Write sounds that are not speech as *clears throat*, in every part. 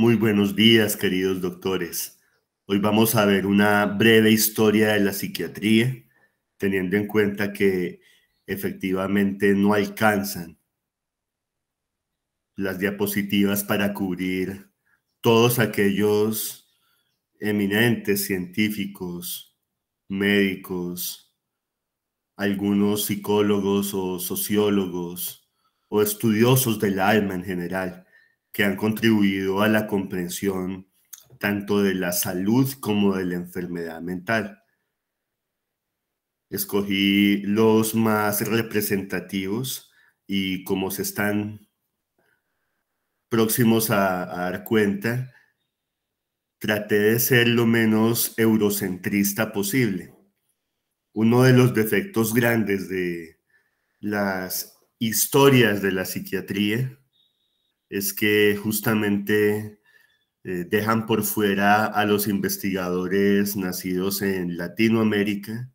Muy buenos días, queridos doctores. Hoy vamos a ver una breve historia de la psiquiatría, teniendo en cuenta que efectivamente no alcanzan las diapositivas para cubrir todos aquellos eminentes científicos, médicos, algunos psicólogos o sociólogos o estudiosos del alma en general que han contribuido a la comprensión tanto de la salud como de la enfermedad mental. Escogí los más representativos y como se están próximos a, dar cuenta, traté de ser lo menos eurocentrista posible. Uno de los defectos grandes de las historias de la psiquiatría es que justamente eh, dejan por fuera a los investigadores nacidos en Latinoamérica,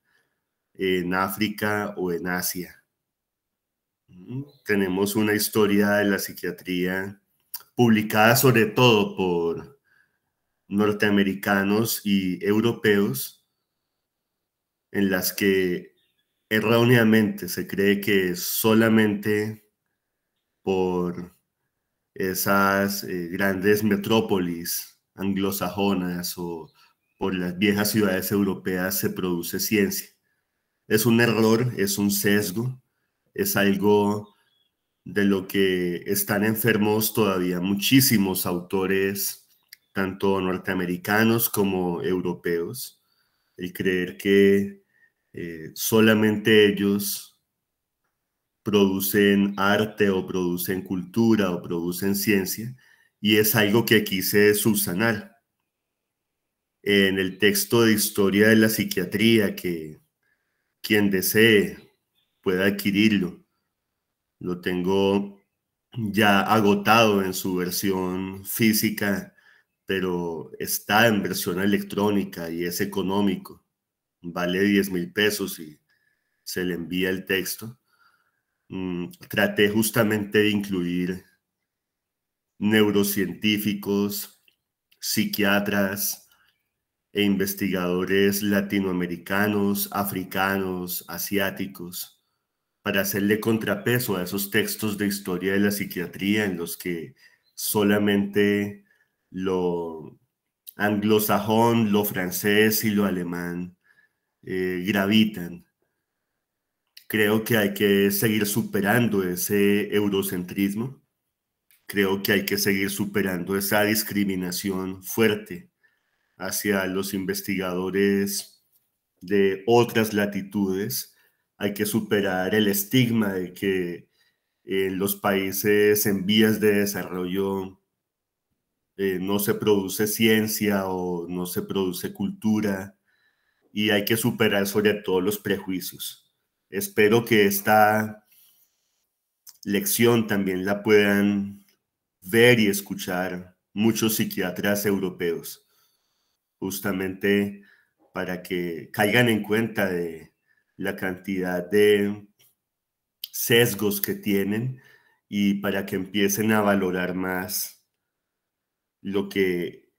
en África o en Asia. Mm, tenemos una historia de la psiquiatría publicada sobre todo por norteamericanos y europeos, en las que erróneamente se cree que solamente por esas eh, grandes metrópolis anglosajonas o por las viejas ciudades europeas se produce ciencia. Es un error, es un sesgo, es algo de lo que están enfermos todavía muchísimos autores, tanto norteamericanos como europeos, el creer que eh, solamente ellos producen arte o producen cultura o producen ciencia, y es algo que quise subsanar. En el texto de Historia de la Psiquiatría, que quien desee pueda adquirirlo, lo tengo ya agotado en su versión física, pero está en versión electrónica y es económico. Vale 10 mil pesos y se le envía el texto. Mm, traté justamente de incluir neurocientíficos, psiquiatras e investigadores latinoamericanos, africanos, asiáticos, para hacerle contrapeso a esos textos de historia de la psiquiatría en los que solamente lo anglosajón, lo francés y lo alemán eh, gravitan. Creo que hay que seguir superando ese eurocentrismo. Creo que hay que seguir superando esa discriminación fuerte hacia los investigadores de otras latitudes. Hay que superar el estigma de que eh, en los países en vías de desarrollo eh, no se produce ciencia o no se produce cultura y hay que superar sobre todo los prejuicios espero que esta lección también la puedan ver y escuchar muchos psiquiatras europeos, justamente para que caigan en cuenta de la cantidad de sesgos que tienen y para que empiecen a valorar más lo que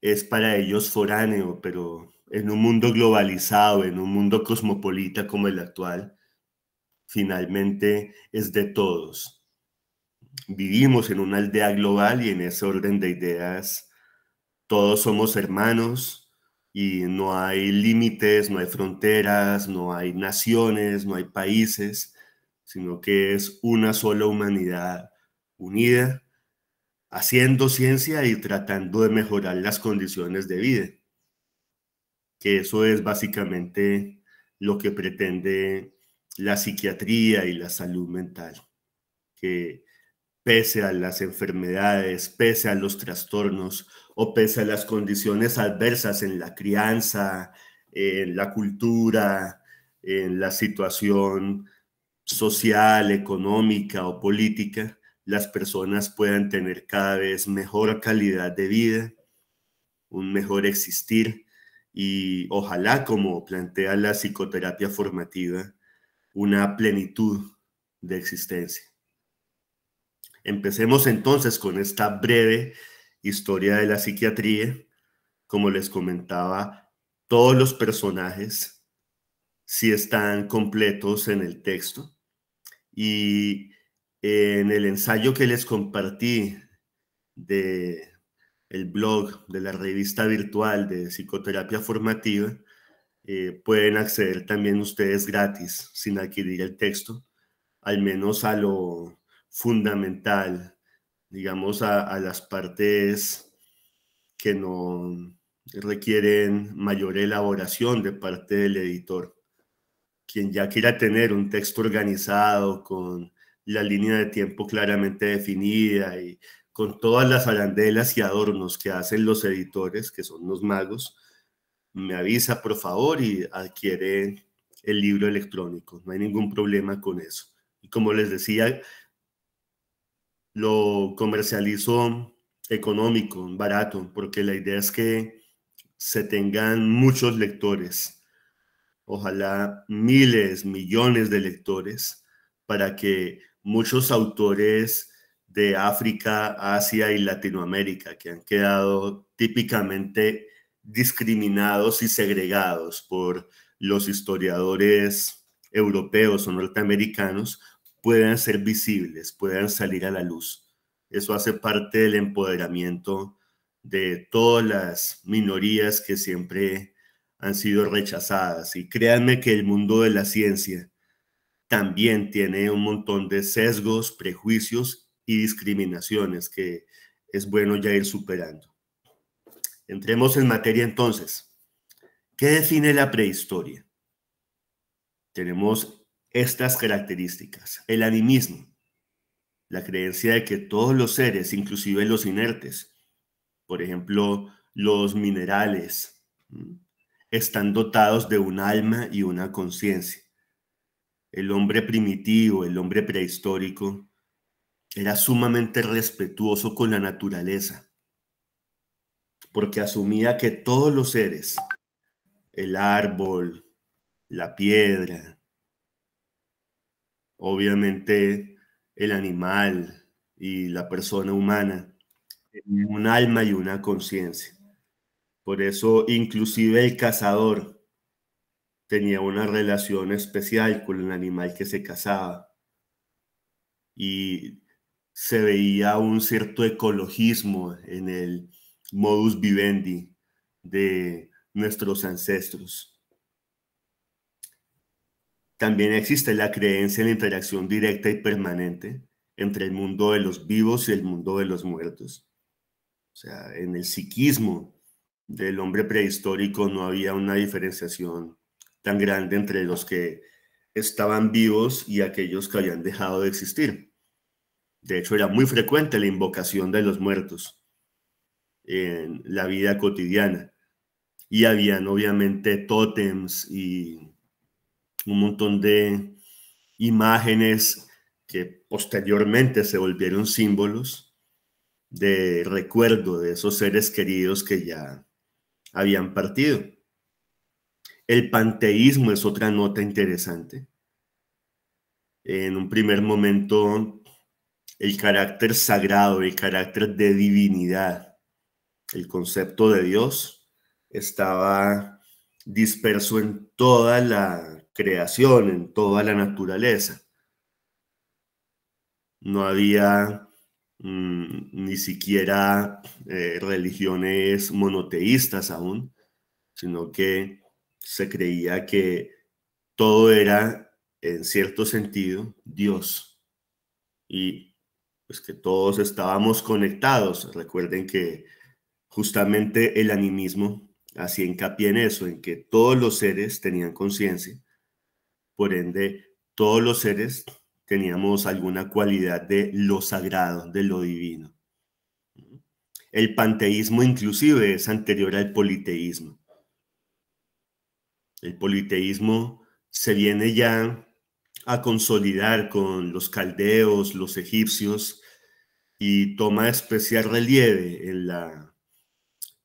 es para ellos foráneo, pero en un mundo globalizado, en un mundo cosmopolita como el actual, finalmente es de todos. Vivimos en una aldea global y en ese orden de ideas todos somos hermanos y no hay límites, no hay fronteras, no hay naciones, no hay países, sino que es una sola humanidad unida, haciendo ciencia y tratando de mejorar las condiciones de vida, que eso es básicamente lo que pretende la psiquiatría y la salud mental, que pese a las enfermedades, pese a los trastornos o pese a las condiciones adversas en la crianza, en la cultura, en la situación social, económica o política, las personas puedan tener cada vez mejor calidad de vida, un mejor existir y ojalá, como plantea la psicoterapia formativa, una plenitud de existencia. Empecemos entonces con esta breve historia de la psiquiatría. Como les comentaba, todos los personajes sí están completos en el texto. Y en el ensayo que les compartí de el blog de la revista virtual de psicoterapia formativa, eh, pueden acceder también ustedes gratis, sin adquirir el texto, al menos a lo fundamental, digamos, a las partes que no requieren mayor elaboración de parte del editor. Quien ya quiera tener un texto organizado con la línea de tiempo claramente definida y con todas las arandelas y adornos que hacen los editores, que son los magos, me avisa por favor y adquiere el libro electrónico. No hay ningún problema con eso. Y como les decía, lo comercializo económico, barato, porque la idea es que se tengan muchos lectores, ojalá miles, millones de lectores, para que muchos autores de África, Asia y Latinoamérica, que han quedado típicamente discriminados y segregados por los historiadores europeos o norteamericanos puedan ser visibles, puedan salir a la luz. Eso hace parte del empoderamiento de todas las minorías que siempre han sido rechazadas. Y créanme que el mundo de la ciencia también tiene un montón de sesgos, prejuicios y discriminaciones que es bueno ya ir superando. Entremos en materia entonces. ¿Qué define la prehistoria? Tenemos estas características. El animismo, la creencia de que todos los seres, inclusive los inertes, por ejemplo, los minerales, están dotados de un alma y una conciencia. El hombre primitivo, el hombre prehistórico, era sumamente respetuoso con la naturaleza porque asumía que todos los seres, el árbol, la piedra, obviamente el animal y la persona humana, un alma y una conciencia. Por eso inclusive el cazador tenía una relación especial con el animal que se cazaba y se veía un cierto ecologismo en el modus vivendi de nuestros ancestros. También existe la creencia en la interacción directa y permanente entre el mundo de los vivos y el mundo de los muertos. O sea, en el psiquismo del hombre prehistórico no había una diferenciación tan grande entre los que estaban vivos y aquellos que habían dejado de existir. De hecho, era muy frecuente la invocación de los muertos en la vida cotidiana. Y habían obviamente tótems y un montón de imágenes que posteriormente se volvieron símbolos de recuerdo de esos seres queridos que ya habían partido. El panteísmo es otra nota interesante. En un primer momento, el carácter sagrado, el carácter de divinidad el concepto de Dios estaba disperso en toda la creación, en toda la naturaleza. No había mm, ni siquiera eh, religiones monoteístas aún, sino que se creía que todo era, en cierto sentido, Dios. Y pues que todos estábamos conectados. Recuerden que justamente el animismo hacía hincapié en eso, en que todos los seres tenían conciencia, por ende, todos los seres teníamos alguna cualidad de lo sagrado, de lo divino. El panteísmo inclusive es anterior al politeísmo. El politeísmo se viene ya a consolidar con los caldeos, los egipcios, y toma especial relieve en la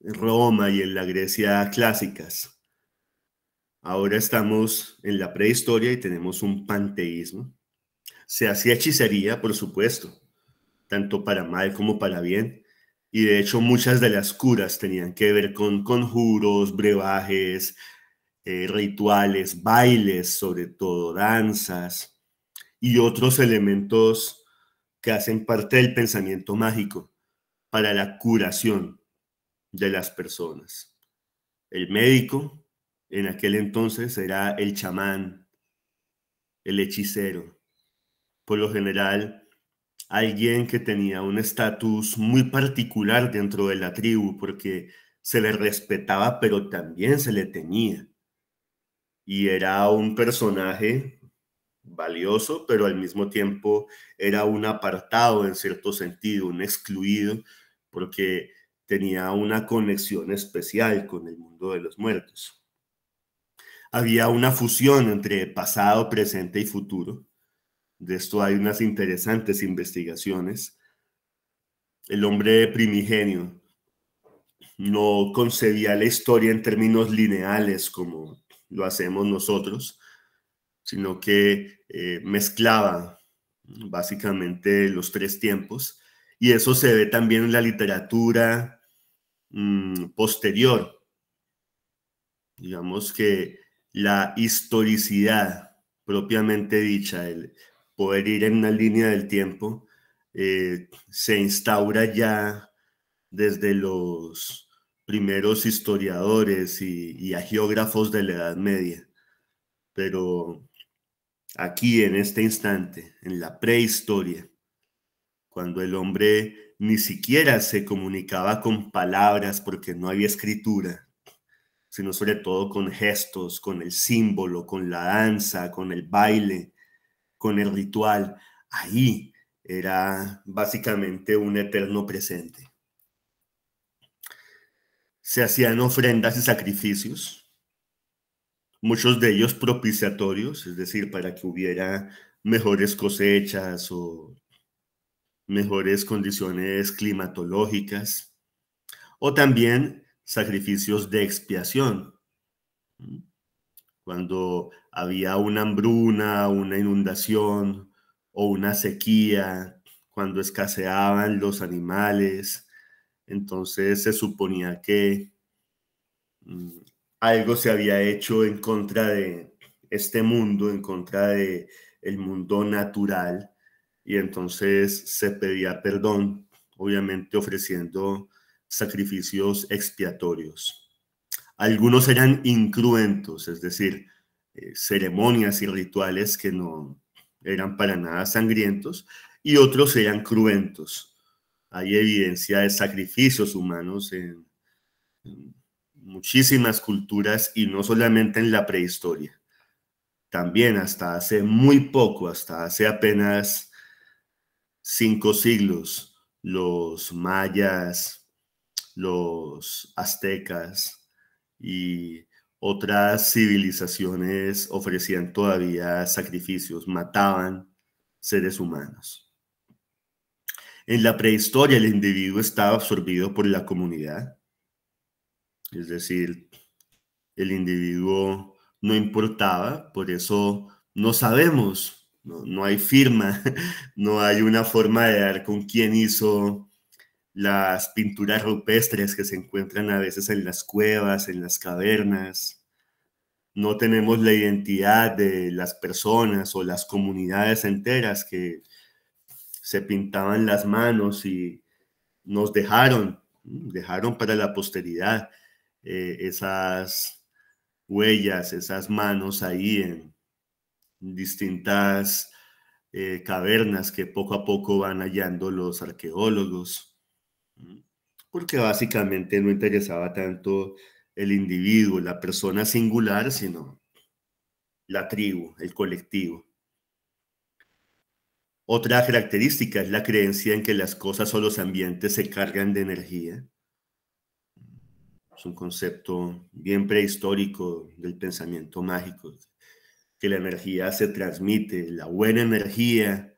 Roma y en la Grecia clásicas. Ahora estamos en la prehistoria y tenemos un panteísmo. Se hacía hechicería, por supuesto, tanto para mal como para bien. Y de hecho muchas de las curas tenían que ver con conjuros, brebajes, eh, rituales, bailes, sobre todo danzas y otros elementos que hacen parte del pensamiento mágico para la curación de las personas. El médico en aquel entonces era el chamán, el hechicero. Por lo general, alguien que tenía un estatus muy particular dentro de la tribu porque se le respetaba pero también se le tenía. Y era un personaje valioso, pero al mismo tiempo era un apartado en cierto sentido, un excluido, porque tenía una conexión especial con el mundo de los muertos. Había una fusión entre pasado, presente y futuro. De esto hay unas interesantes investigaciones. El hombre primigenio no concebía la historia en términos lineales como lo hacemos nosotros, sino que eh, mezclaba básicamente los tres tiempos. Y eso se ve también en la literatura, Mm, posterior. Digamos que la historicidad propiamente dicha, el poder ir en una línea del tiempo, eh, se instaura ya desde los primeros historiadores y, y agiógrafos de la Edad Media. Pero aquí, en este instante, en la prehistoria, cuando el hombre ni siquiera se comunicaba con palabras porque no había escritura, sino sobre todo con gestos, con el símbolo, con la danza, con el baile, con el ritual. Ahí era básicamente un eterno presente. Se hacían ofrendas y sacrificios, muchos de ellos propiciatorios, es decir, para que hubiera mejores cosechas o mejores condiciones climatológicas o también sacrificios de expiación. Cuando había una hambruna, una inundación o una sequía, cuando escaseaban los animales, entonces se suponía que algo se había hecho en contra de este mundo, en contra de el mundo natural y entonces se pedía perdón, obviamente ofreciendo sacrificios expiatorios. Algunos eran incruentos, es decir, eh, ceremonias y rituales que no eran para nada sangrientos, y otros eran cruentos. Hay evidencia de sacrificios humanos en muchísimas culturas y no solamente en la prehistoria. También hasta hace muy poco, hasta hace apenas cinco siglos, los mayas, los aztecas y otras civilizaciones ofrecían todavía sacrificios, mataban seres humanos. En la prehistoria el individuo estaba absorbido por la comunidad, es decir, el individuo no importaba, por eso no sabemos no, hay firma, *laughs* no hay una forma de dar con quién hizo las pinturas rupestres que se encuentran a veces en las cuevas, en las cavernas. No tenemos la identidad de las personas o las comunidades enteras que se pintaban las manos y nos dejaron, dejaron para la posteridad eh, esas huellas, esas manos ahí en, distintas eh, cavernas que poco a poco van hallando los arqueólogos, porque básicamente no interesaba tanto el individuo, la persona singular, sino la tribu, el colectivo. Otra característica es la creencia en que las cosas o los ambientes se cargan de energía. Es un concepto bien prehistórico del pensamiento mágico, que la energía se transmite, la buena energía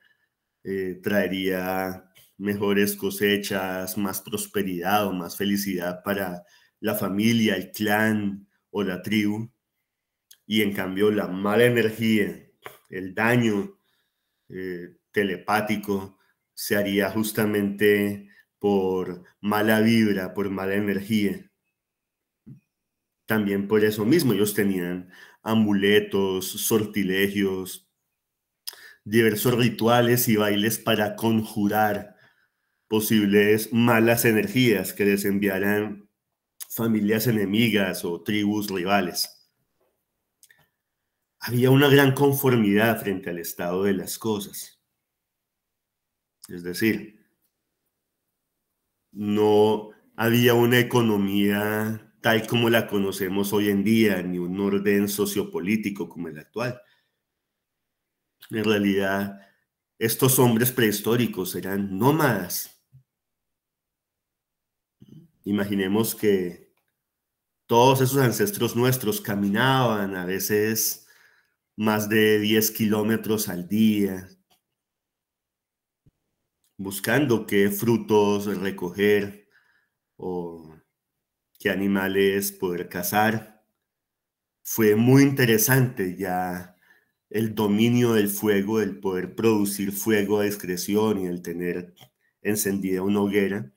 eh, traería mejores cosechas, más prosperidad o más felicidad para la familia, el clan o la tribu. Y en cambio la mala energía, el daño eh, telepático, se haría justamente por mala vibra, por mala energía. También por eso mismo ellos tenían amuletos, sortilegios, diversos rituales y bailes para conjurar posibles malas energías que les enviaran familias enemigas o tribus rivales. Había una gran conformidad frente al estado de las cosas. Es decir, no había una economía tal como la conocemos hoy en día, ni un orden sociopolítico como el actual. En realidad, estos hombres prehistóricos eran nómadas. Imaginemos que todos esos ancestros nuestros caminaban a veces más de 10 kilómetros al día, buscando qué frutos recoger o qué animales poder cazar. Fue muy interesante ya el dominio del fuego, el poder producir fuego a discreción y el tener encendida una hoguera.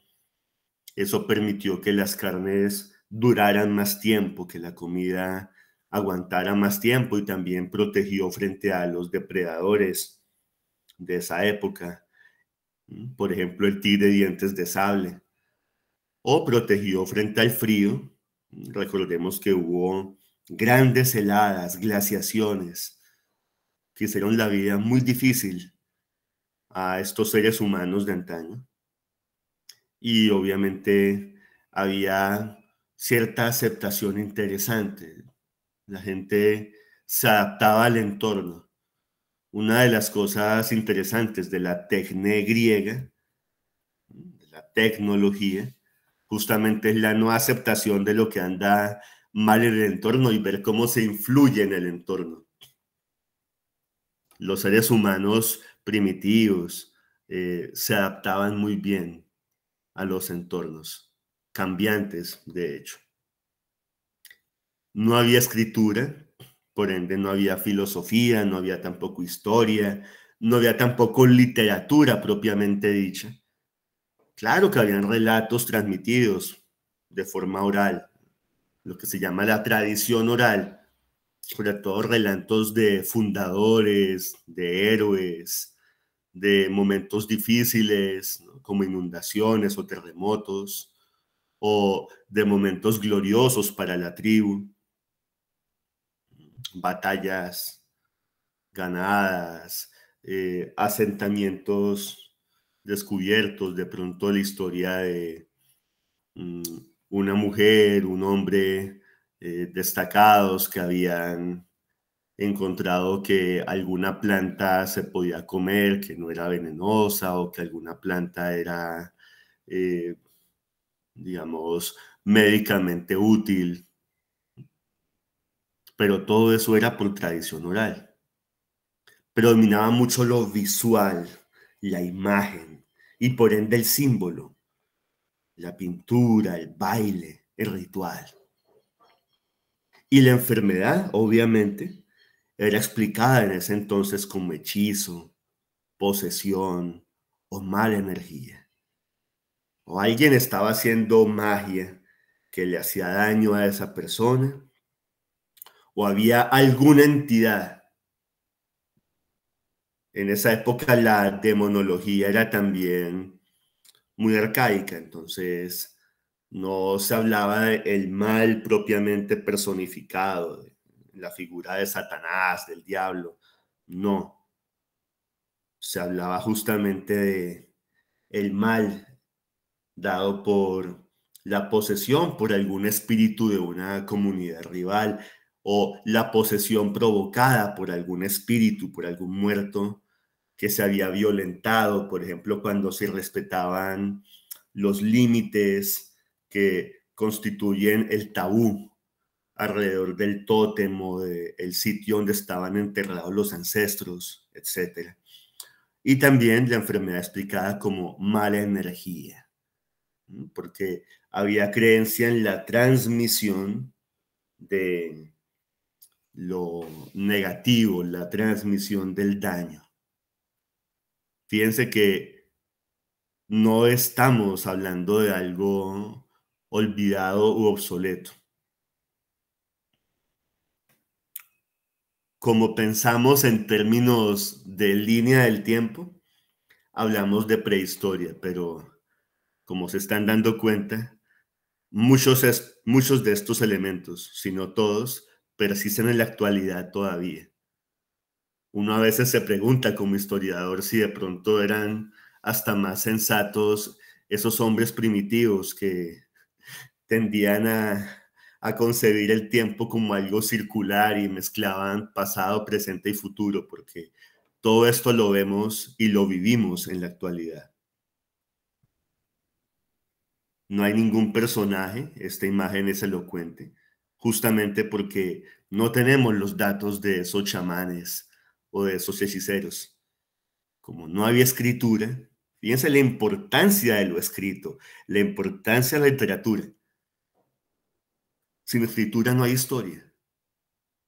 Eso permitió que las carnes duraran más tiempo, que la comida aguantara más tiempo y también protegió frente a los depredadores de esa época. Por ejemplo, el tigre de dientes de sable o protegió frente al frío. Recordemos que hubo grandes heladas, glaciaciones, que hicieron la vida muy difícil a estos seres humanos de antaño. Y obviamente había cierta aceptación interesante. La gente se adaptaba al entorno. Una de las cosas interesantes de la tecne griega, la tecnología, justamente es la no aceptación de lo que anda mal en el entorno y ver cómo se influye en el entorno. Los seres humanos primitivos eh, se adaptaban muy bien a los entornos, cambiantes de hecho. No había escritura, por ende no había filosofía, no había tampoco historia, no había tampoco literatura propiamente dicha. Claro que habían relatos transmitidos de forma oral, lo que se llama la tradición oral, sobre todo relatos de fundadores, de héroes, de momentos difíciles, como inundaciones o terremotos, o de momentos gloriosos para la tribu, batallas ganadas, eh, asentamientos descubiertos de pronto la historia de mm, una mujer, un hombre eh, destacados que habían encontrado que alguna planta se podía comer, que no era venenosa o que alguna planta era, eh, digamos, médicamente útil. Pero todo eso era por tradición oral. Predominaba mucho lo visual, la imagen y por ende el símbolo, la pintura, el baile, el ritual. Y la enfermedad, obviamente, era explicada en ese entonces como hechizo, posesión o mala energía. O alguien estaba haciendo magia que le hacía daño a esa persona, o había alguna entidad en esa época la demonología era también muy arcaica, entonces no se hablaba del mal propiamente personificado, la figura de Satanás, del diablo, no. Se hablaba justamente del el mal dado por la posesión por algún espíritu de una comunidad rival o la posesión provocada por algún espíritu, por algún muerto que se había violentado, por ejemplo, cuando se respetaban los límites que constituyen el tabú alrededor del tótem o del sitio donde estaban enterrados los ancestros, etc. Y también la enfermedad explicada como mala energía, porque había creencia en la transmisión de lo negativo, la transmisión del daño. Fíjense que no estamos hablando de algo olvidado u obsoleto. Como pensamos en términos de línea del tiempo, hablamos de prehistoria, pero como se están dando cuenta, muchos, muchos de estos elementos, si no todos, persisten en la actualidad todavía uno a veces se pregunta como historiador si de pronto eran hasta más sensatos esos hombres primitivos que tendían a, concebir el tiempo como algo circular y mezclaban pasado, presente y futuro, porque todo esto lo vemos y lo vivimos en la actualidad. No hay ningún personaje, esta imagen es elocuente, justamente porque no tenemos los datos de esos chamanes, o de esos hechiceros. Como no había escritura, fíjense la importancia de lo escrito, la importancia de la literatura. Sin escritura no hay historia.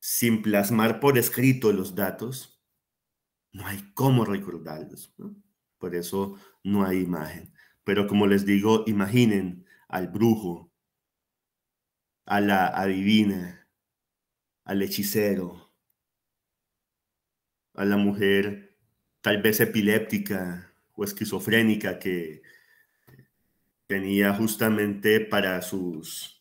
Sin plasmar por escrito los datos, no hay cómo recordarlos. Por eso no hay imagen. Pero como les digo, imaginen al brujo, a la adivina, al hechicero, a la mujer tal vez epiléptica o esquizofrénica que tenía justamente para sus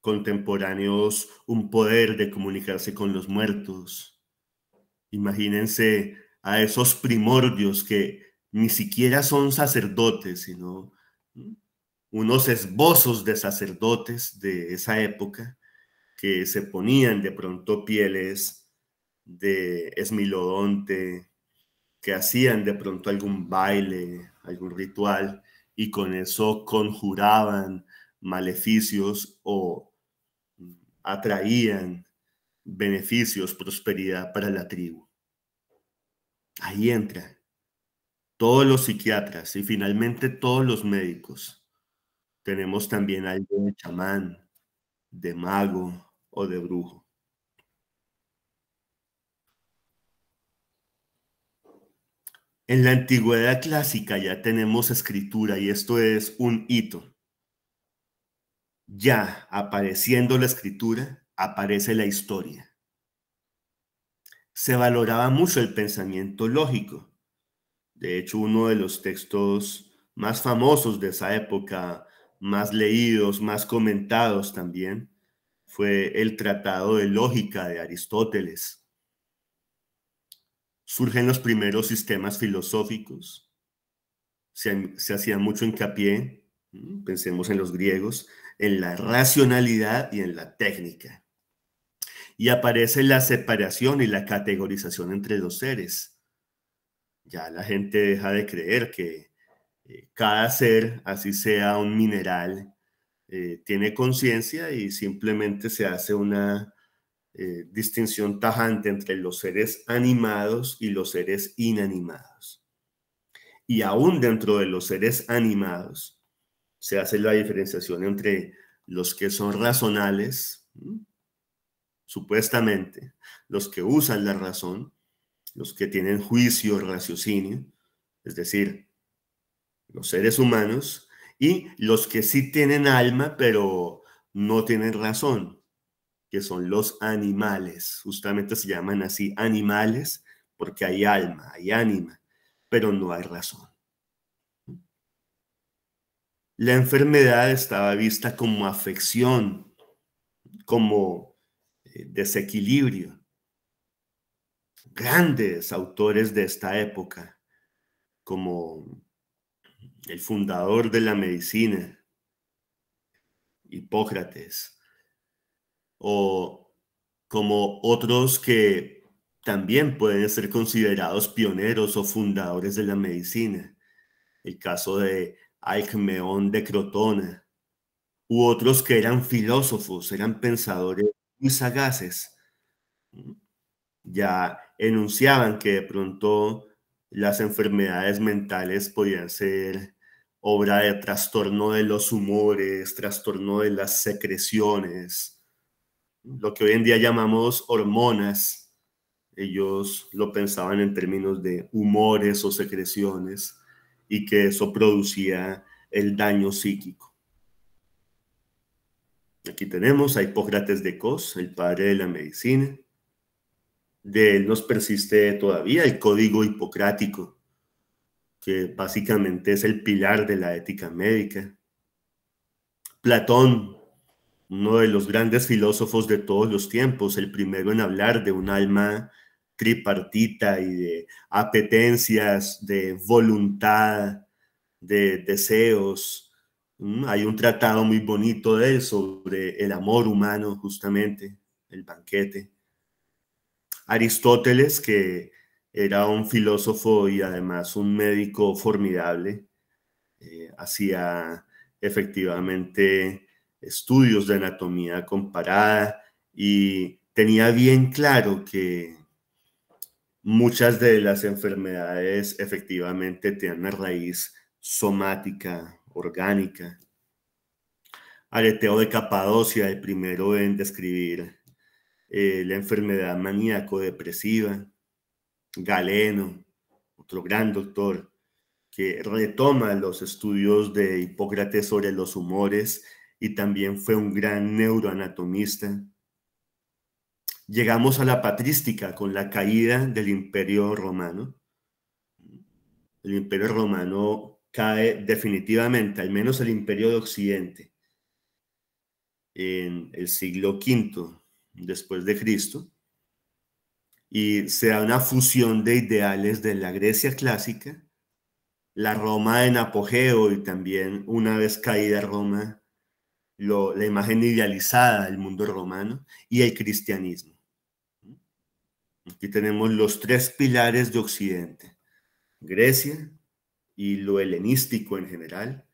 contemporáneos un poder de comunicarse con los muertos. Imagínense a esos primordios que ni siquiera son sacerdotes, sino unos esbozos de sacerdotes de esa época que se ponían de pronto pieles de esmilodonte, que hacían de pronto algún baile, algún ritual, y con eso conjuraban maleficios o atraían beneficios, prosperidad para la tribu. Ahí entra todos los psiquiatras y finalmente todos los médicos. Tenemos también algo de chamán, de mago o de brujo. En la antigüedad clásica ya tenemos escritura y esto es un hito. Ya apareciendo la escritura, aparece la historia. Se valoraba mucho el pensamiento lógico. De hecho, uno de los textos más famosos de esa época, más leídos, más comentados también, fue el Tratado de Lógica de Aristóteles surgen los primeros sistemas filosóficos. Se, hacía mucho hincapié, pensemos en los griegos, en la racionalidad y en la técnica. Y aparece la separación y la categorización entre los seres. Ya la gente deja de creer que eh, cada ser, así sea un mineral, eh, tiene conciencia y simplemente se hace una eh, distinción tajante entre los seres animados y los seres inanimados. Y aún dentro de los seres animados se hace la diferenciación entre los que son razonales, supuestamente, los que usan la razón, los que tienen juicio, raciocinio, es decir, los seres humanos, y los que sí tienen alma, pero no tienen razón, que son los animales. Justamente se llaman así animales porque hay alma, hay ánima, pero no hay razón. La enfermedad estaba vista como afección, como eh, desequilibrio. Grandes autores de esta época, como el fundador de la medicina, Hipócrates, o como otros que también pueden ser considerados pioneros o fundadores de la medicina. El caso de Alcmeón de Crotona, u otros que eran filósofos, eran pensadores muy sagaces. Ya enunciaban que de pronto las enfermedades mentales podían ser obra de trastorno de los humores, trastorno de las secreciones, lo que hoy en día llamamos hormonas. Ellos lo pensaban en términos de humores o secreciones y que eso producía el daño psíquico. Aquí tenemos a Hipócrates de Cos, el padre de la medicina. De él nos persiste todavía el código hipocrático, que básicamente es el pilar de la ética médica. Platón uno de los grandes filósofos de todos los tiempos, el primero en hablar de un alma tripartita y de apetencias, de voluntad, de deseos. Mm, hay un tratado muy bonito de él sobre el amor humano, justamente, el banquete. Aristóteles, que era un filósofo y además un médico formidable, eh, hacía efectivamente estudios de anatomía comparada y tenía bien claro que muchas de las enfermedades efectivamente tienen una raíz somática, orgánica. Areteo de Capadocia, el primero en describir eh, la enfermedad maníaco-depresiva. Galeno, otro gran doctor, que retoma los estudios de Hipócrates sobre los humores y también fue un gran neuroanatomista. Llegamos a la patrística con la caída del imperio romano. El imperio romano cae definitivamente, al menos el imperio de Occidente, en el siglo V después de Cristo, y se da una fusión de ideales de la Grecia clásica, la Roma en apogeo y también una vez caída Roma la imagen idealizada del mundo romano y el cristianismo. Aquí tenemos los tres pilares de Occidente, Grecia y lo helenístico en general,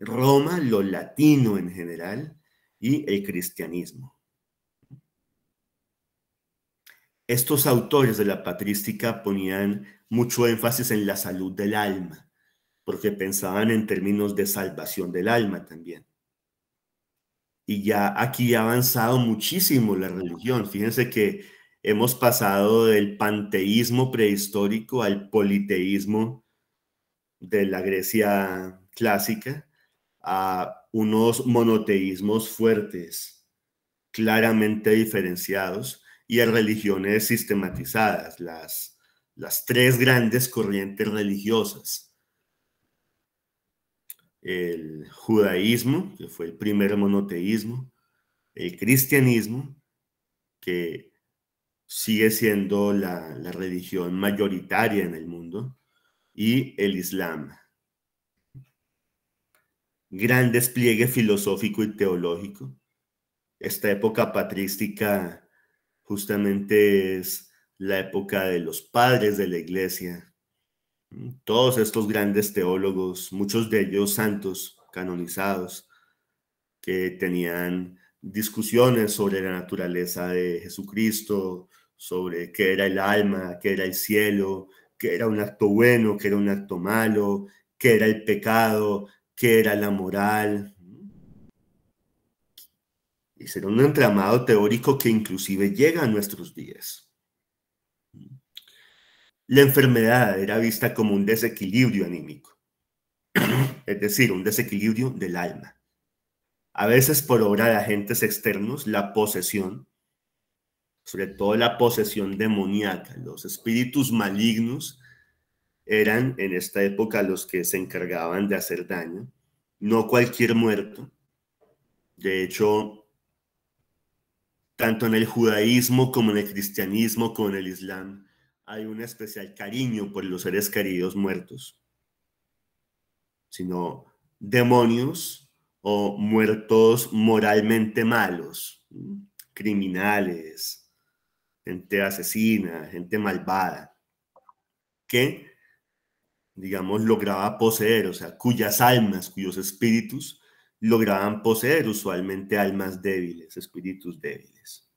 Roma, lo latino en general y el cristianismo. Estos autores de la patrística ponían mucho énfasis en la salud del alma, porque pensaban en términos de salvación del alma también y ya aquí ha avanzado muchísimo la religión. Fíjense que hemos pasado del panteísmo prehistórico al politeísmo de la Grecia clásica a unos monoteísmos fuertes, claramente diferenciados, y a religiones sistematizadas, las, las tres grandes corrientes religiosas el judaísmo, que fue el primer monoteísmo, el cristianismo, que sigue siendo la, religión mayoritaria en el mundo, y el islam. Gran despliegue filosófico y teológico. Esta época patrística justamente es la época de los padres de la iglesia, todos estos grandes teólogos, muchos de ellos santos, canonizados, que tenían discusiones sobre la naturaleza de Jesucristo, sobre qué era el alma, qué era el cielo, qué era un acto bueno, qué era un acto malo, qué era el pecado, qué era la moral. Hicieron un entramado teórico que inclusive llega a nuestros días. La enfermedad era vista como un desequilibrio anímico, *clears throat* es decir, un desequilibrio del alma. A veces por obra de agentes externos, la posesión, sobre todo la posesión demoníaca, los espíritus malignos eran en esta época los que se encargaban de hacer daño, no cualquier muerto. De hecho, tanto en el judaísmo como en el cristianismo como en el islam, hay un especial cariño por los seres queridos muertos, sino demonios o muertos moralmente malos, criminales, gente asesina, gente malvada, que, digamos, lograba poseer, o sea, cuyas almas, cuyos espíritus lograban poseer usualmente almas débiles, espíritus débiles.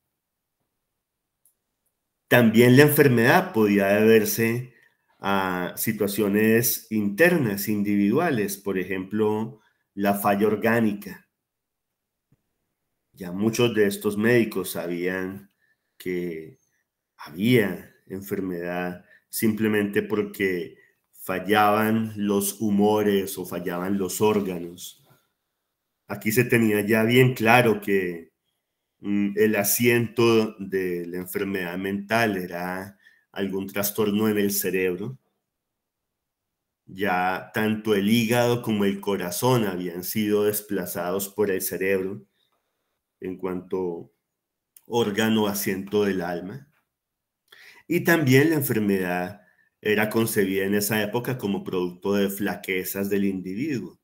También la enfermedad podía deberse a situaciones internas, individuales, por ejemplo, la falla orgánica. Ya muchos de estos médicos sabían que había enfermedad simplemente porque fallaban los humores o fallaban los órganos. Aquí se tenía ya bien claro que Mm, el asiento de la enfermedad mental era algún trastorno en el cerebro. Ya tanto el hígado como el corazón habían sido desplazados por el cerebro en cuanto órgano asiento del alma. Y también la enfermedad era concebida en esa época como producto de flaquezas del individuo,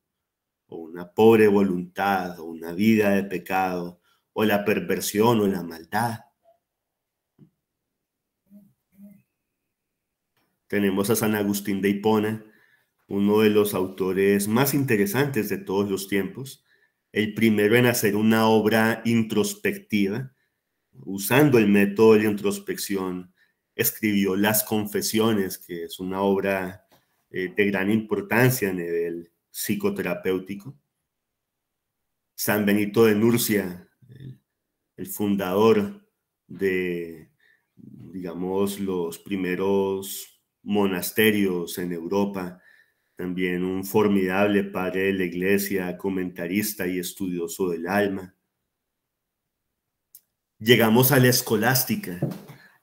o una pobre voluntad, o una vida de pecado, o la perversión o la maldad. Tenemos a San Agustín de Hipona, uno de los autores más interesantes de todos los tiempos, el primero en hacer una obra introspectiva, usando el método de introspección, escribió Las Confesiones, que es una obra eh, de gran importancia en nivel psicoterapéutico. San Benito de Nurcia el, fundador de, digamos, los primeros monasterios en Europa, también un formidable padre de la iglesia, comentarista y estudioso del alma. Llegamos a la escolástica,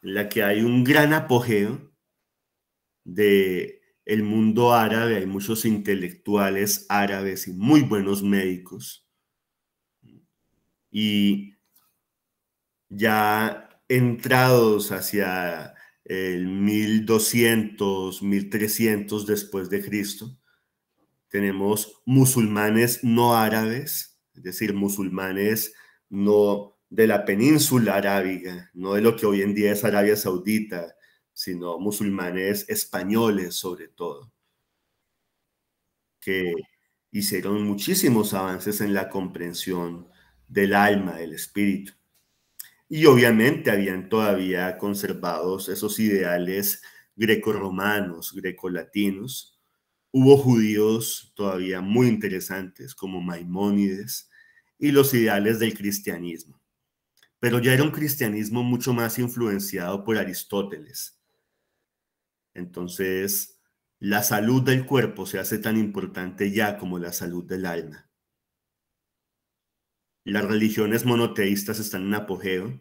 en la que hay un gran apogeo de el mundo árabe, hay muchos intelectuales árabes y muy buenos médicos y ya entrados hacia el 1200, 1300 después de Cristo, tenemos musulmanes no árabes, es decir, musulmanes no de la península arábiga, no de lo que hoy en día es Arabia Saudita, sino musulmanes españoles sobre todo, que hicieron muchísimos avances en la comprensión del alma, del espíritu. Y obviamente habían todavía conservados esos ideales greco grecolatinos. Hubo judíos todavía muy interesantes como Maimónides y los ideales del cristianismo. Pero ya era un cristianismo mucho más influenciado por Aristóteles. Entonces, la salud del cuerpo se hace tan importante ya como la salud del alma. Las religiones monoteístas están en apogeo,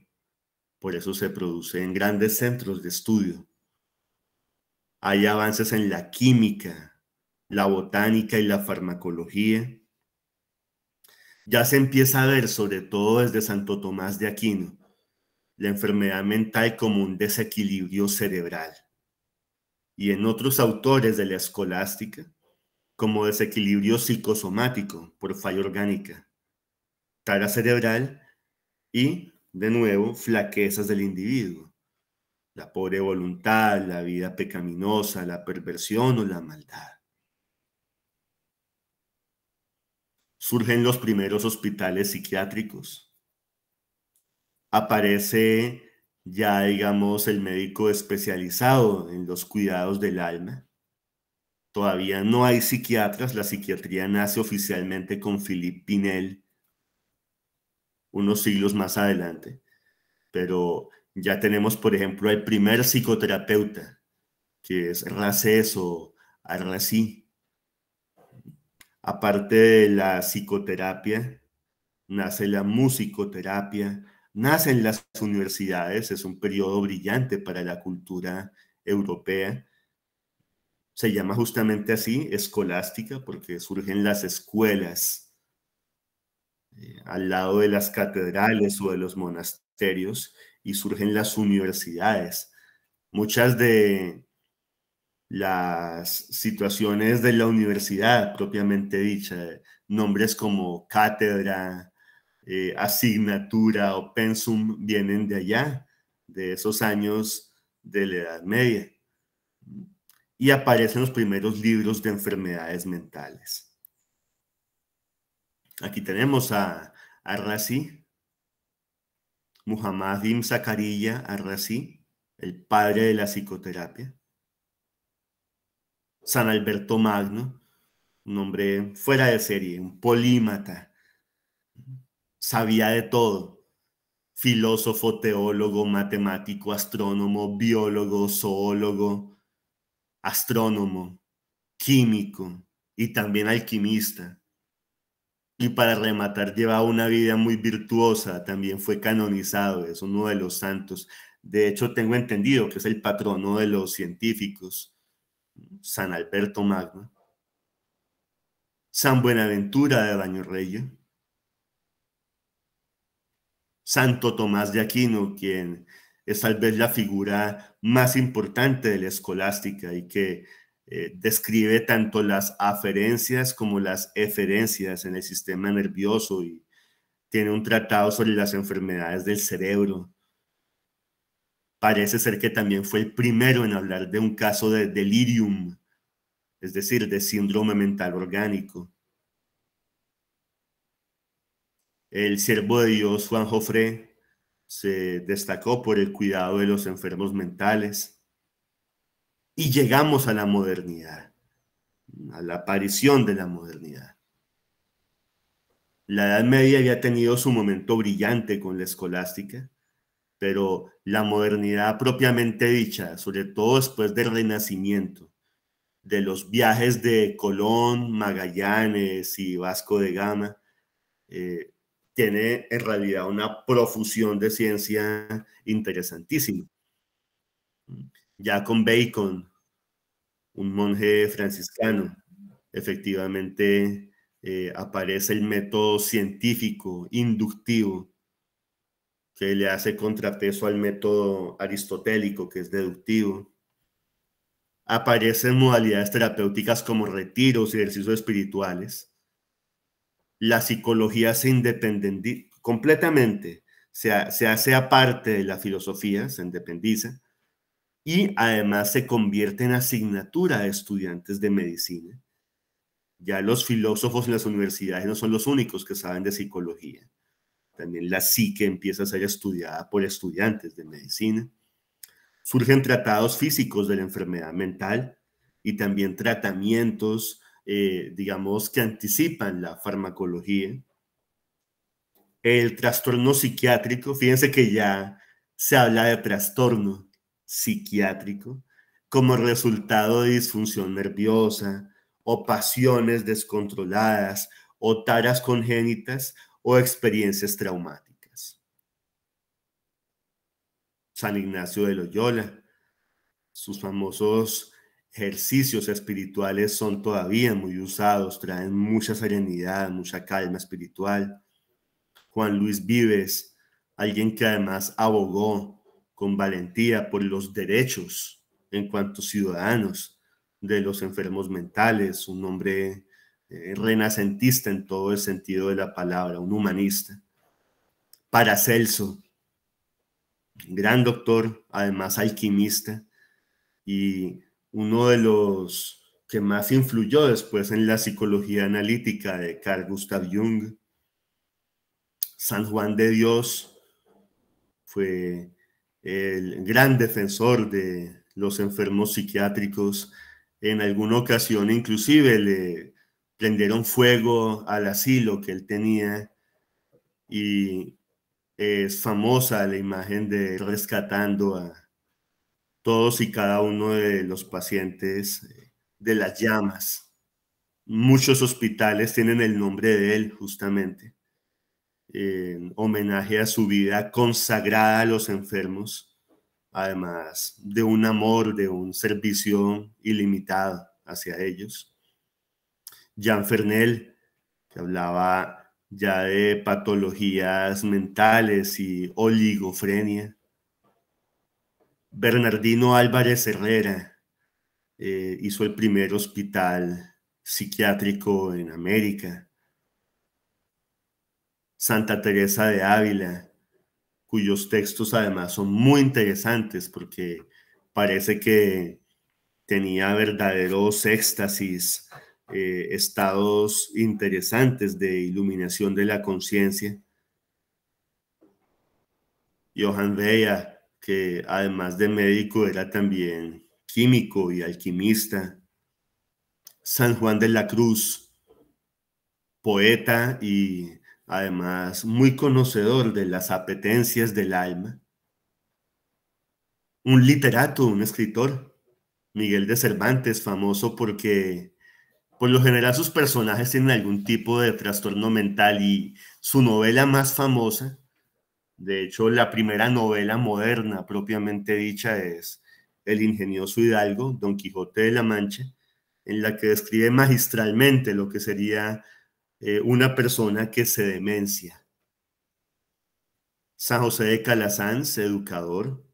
por eso se produce en grandes centros de estudio. Hay avances en la química, la botánica y la farmacología. Ya se empieza a ver, sobre todo desde Santo Tomás de Aquino, la enfermedad mental como un desequilibrio cerebral. Y en otros autores de la escolástica, como desequilibrio psicosomático por falla orgánica cerebral y, de nuevo, flaquezas del individuo. La pobre voluntad, la vida pecaminosa, la perversión o la maldad. Surgen los primeros hospitales psiquiátricos. Aparece ya, digamos, el médico especializado en los cuidados del alma. Todavía no hay psiquiatras, la psiquiatría nace oficialmente con Philippe Pinel unos siglos más adelante. Pero ya tenemos, por ejemplo, el primer psicoterapeuta, que es Races o Arrasí. Aparte de la psicoterapia, nace la musicoterapia, nacen las universidades, es un periodo brillante para la cultura europea. Se llama justamente así, escolástica, porque surgen las escuelas eh, al lado de las catedrales o de los monasterios y surgen las universidades. Muchas de las situaciones de la universidad propiamente dicha, nombres como cátedra, eh, asignatura o pensum vienen de allá, de esos años de la Edad Media. Y aparecen los primeros libros de enfermedades mentales. Aquí tenemos a Arrasi, Muhammad Ibn Zakaria Arrasi, el padre de la psicoterapia. San Alberto Magno, un hombre fuera de serie, un polímata, sabía de todo, filósofo, teólogo, matemático, astrónomo, biólogo, zoólogo, astrónomo, químico y también alquimista. Y para rematar, llevaba una vida muy virtuosa, también fue canonizado, es uno de los santos. De hecho, tengo entendido que es el patrono de los científicos, San Alberto Magno, San Buenaventura de Baño Reyes, Santo Tomás de Aquino, quien es tal vez la figura más importante de la escolástica y que eh, describe tanto las aferencias como las eferencias en el sistema nervioso y tiene un tratado sobre las enfermedades del cerebro. Parece ser que también fue el primero en hablar de un caso de delirium, es decir, de síndrome mental orgánico. El siervo de Dios Juan Joffre se destacó por el cuidado de los enfermos mentales y llegamos a la modernidad, a la aparición de la modernidad. La Edad Media había tenido su momento brillante con la escolástica, pero la modernidad propiamente dicha, sobre todo después del Renacimiento, de los viajes de Colón, Magallanes y Vasco de Gama, eh, tiene en realidad una profusión de ciencia interesantísima ya con Bacon, un monje franciscano, efectivamente eh, aparece el método científico, inductivo, que le hace contrapeso al método aristotélico, que es deductivo. Aparecen modalidades terapéuticas como retiros y ejercicios espirituales. La psicología se independiza completamente, se, se hace aparte de la filosofía, se independiza y además se convierte en asignatura de estudiantes de medicina. Ya los filósofos en las universidades no son los únicos que saben de psicología. También la psique empieza a ser estudiada por estudiantes de medicina. Surgen tratados físicos de la enfermedad mental y también tratamientos, eh, digamos, que anticipan la farmacología. El trastorno psiquiátrico, fíjense que ya se habla de trastorno psiquiátrico como resultado de disfunción nerviosa o pasiones descontroladas o taras congénitas o experiencias traumáticas. San Ignacio de Loyola, sus famosos ejercicios espirituales son todavía muy usados, traen mucha serenidad, mucha calma espiritual. Juan Luis Vives, alguien que además abogó con valentía por los derechos en cuanto ciudadanos de los enfermos mentales, un hombre eh, renacentista en todo el sentido de la palabra, un humanista. Paracelso, gran doctor, además alquimista, y uno de los que más influyó después en la psicología analítica de Carl Gustav Jung. San Juan de Dios fue el gran defensor de los enfermos psiquiátricos. En alguna ocasión inclusive le prendieron fuego al asilo que él tenía y es famosa la imagen de rescatando a todos y cada uno de los pacientes de las llamas. Muchos hospitales tienen el nombre de él justamente en homenaje a su vida consagrada a los enfermos, además de un amor, de un servicio ilimitado hacia ellos. Jean Fernel, que hablaba ya de patologías mentales y oligofrenia. Bernardino Álvarez Herrera eh, hizo el primer hospital psiquiátrico en América Santa Teresa de Ávila, cuyos textos además son muy interesantes porque parece que tenía verdaderos éxtasis, eh, estados interesantes de iluminación de la conciencia. Johan Bella, que además de médico era también químico y alquimista. San Juan de la Cruz, poeta y además muy conocedor de las apetencias del alma, un literato, un escritor, Miguel de Cervantes, famoso porque por lo general sus personajes tienen algún tipo de trastorno mental y su novela más famosa, de hecho la primera novela moderna propiamente dicha es El ingenioso Hidalgo, Don Quijote de la Mancha, en la que describe magistralmente lo que sería eh, una persona que se demencia. San José de Calasanz, educador.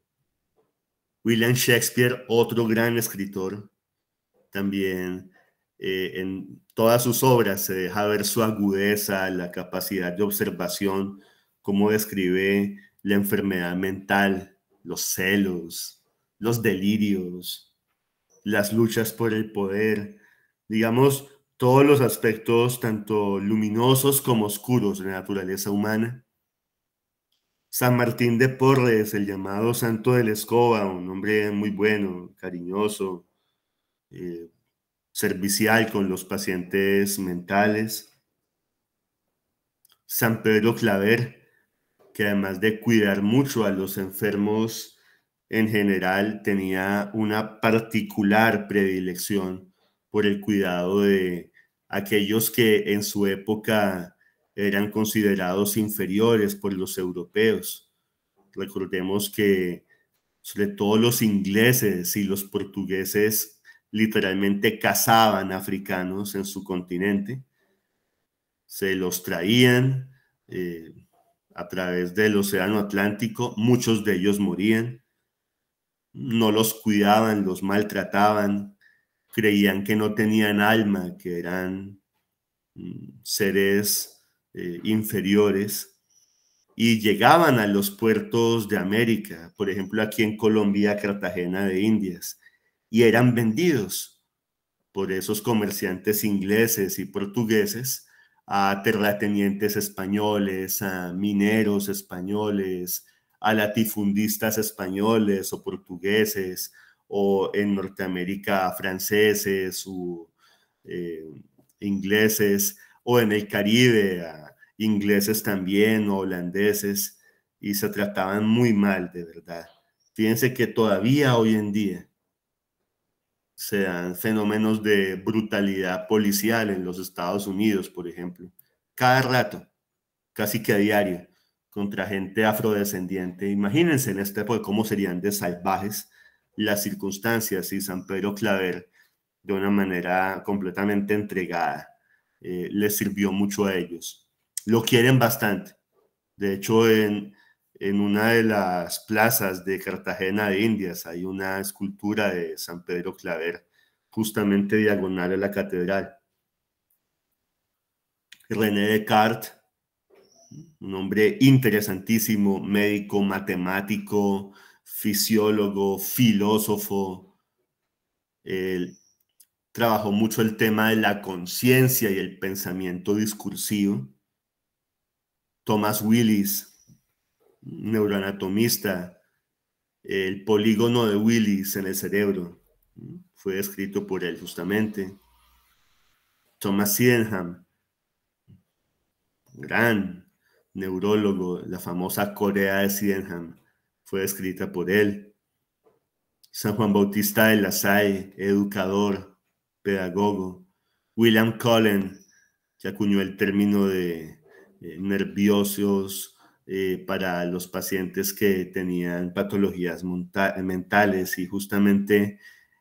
William Shakespeare, otro gran escritor. También eh, en todas sus obras se deja ver su agudeza, la capacidad de observación, cómo describe la enfermedad mental, los celos, los delirios, las luchas por el poder. Digamos, todos los aspectos, tanto luminosos como oscuros, de la naturaleza humana. San Martín de Porres, el llamado Santo de la Escoba, un hombre muy bueno, cariñoso, eh, servicial con los pacientes mentales. San Pedro Claver, que además de cuidar mucho a los enfermos en general, tenía una particular predilección por el cuidado de aquellos que en su época eran considerados inferiores por los europeos. Recordemos que sobre todo los ingleses y los portugueses literalmente cazaban africanos en su continente, se los traían eh, a través del Océano Atlántico, muchos de ellos morían, no los cuidaban, los maltrataban, creían que no tenían alma, que eran mm, seres eh, inferiores y llegaban a los puertos de América, por ejemplo aquí en Colombia, Cartagena de Indias, y eran vendidos por esos comerciantes ingleses y portugueses a terratenientes españoles, a mineros españoles, a latifundistas españoles o portugueses, o en Norteamérica franceses o eh, ingleses, o en el Caribe ingleses también, o holandeses, y se trataban muy mal, de verdad. Fíjense que todavía hoy en día se dan fenómenos de brutalidad policial en los Estados Unidos, por ejemplo, cada rato, casi que a diario, contra gente afrodescendiente. Imagínense en esta época cómo serían de salvajes las circunstancias y San Pedro Claver de una manera completamente entregada. Eh, les sirvió mucho a ellos. Lo quieren bastante. De hecho, en, en una de las plazas de Cartagena de Indias hay una escultura de San Pedro Claver, justamente diagonal a la catedral. René Descartes, un hombre interesantísimo, médico, matemático, fisiólogo, filósofo, él trabajó mucho el tema de la conciencia y el pensamiento discursivo. Thomas Willis, neuroanatomista, el polígono de Willis en el cerebro, fue escrito por él justamente. Thomas Sydenham, gran neurólogo, la famosa Corea de Sydenham fue escrita por él. San Juan Bautista de la SAE, educador, pedagogo. William Cullen, que acuñó el término de eh, nerviosos eh, para los pacientes que tenían patologías mentales y justamente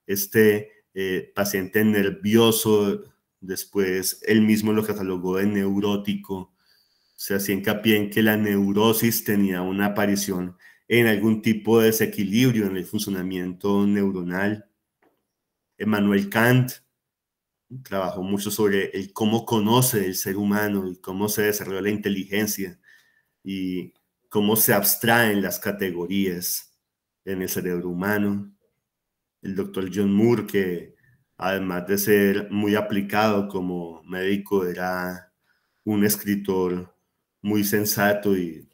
este eh, paciente nervioso, después él mismo lo catalogó de neurótico, se hacía hincapié en que la neurosis tenía una aparición en algún tipo de desequilibrio en el funcionamiento neuronal. Emmanuel Kant trabajó mucho sobre el cómo conoce el ser humano y cómo se desarrolla la inteligencia y cómo se abstraen las categorías en el cerebro humano. El doctor John Moore, que además de ser muy aplicado como médico, era un escritor muy sensato y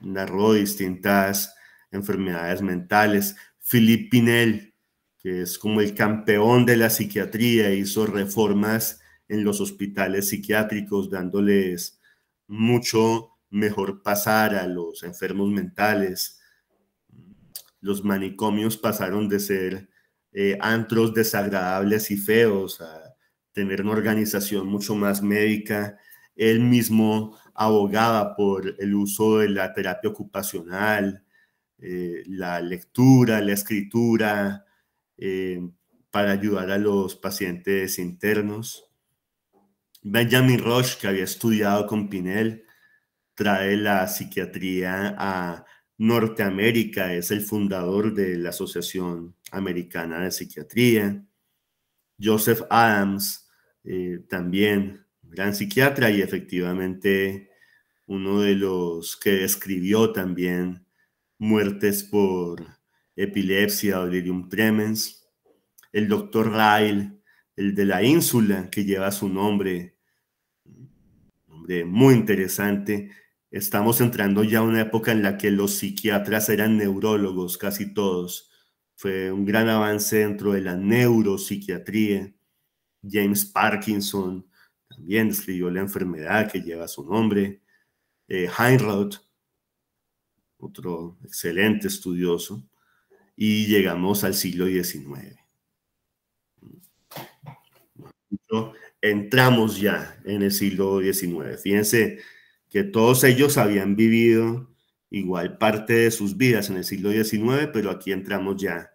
narró distintas enfermedades mentales. Philippe Pinel, que es como el campeón de la psiquiatría, hizo reformas en los hospitales psiquiátricos, dándoles mucho mejor pasar a los enfermos mentales. Los manicomios pasaron de ser eh, antros desagradables y feos a tener una organización mucho más médica. Él mismo abogada por el uso de la terapia ocupacional, eh, la lectura, la escritura, eh, para ayudar a los pacientes internos. Benjamin Roche, que había estudiado con Pinel, trae la psiquiatría a Norteamérica, es el fundador de la Asociación Americana de Psiquiatría. Joseph Adams eh, también gran psiquiatra y efectivamente uno de los que escribió también muertes por epilepsia o delirium tremens. El doctor Ryle, el de la ínsula que lleva su nombre, nombre muy interesante. Estamos entrando ya a una época en la que los psiquiatras eran neurólogos, casi todos. Fue un gran avance dentro de la neuropsiquiatría. James Parkinson, también escribió La enfermedad que lleva su nombre. Eh, Heinroth, otro excelente estudioso. Y llegamos al siglo XIX. Entramos ya en el siglo XIX. Fíjense que todos ellos habían vivido igual parte de sus vidas en el siglo XIX, pero aquí entramos ya,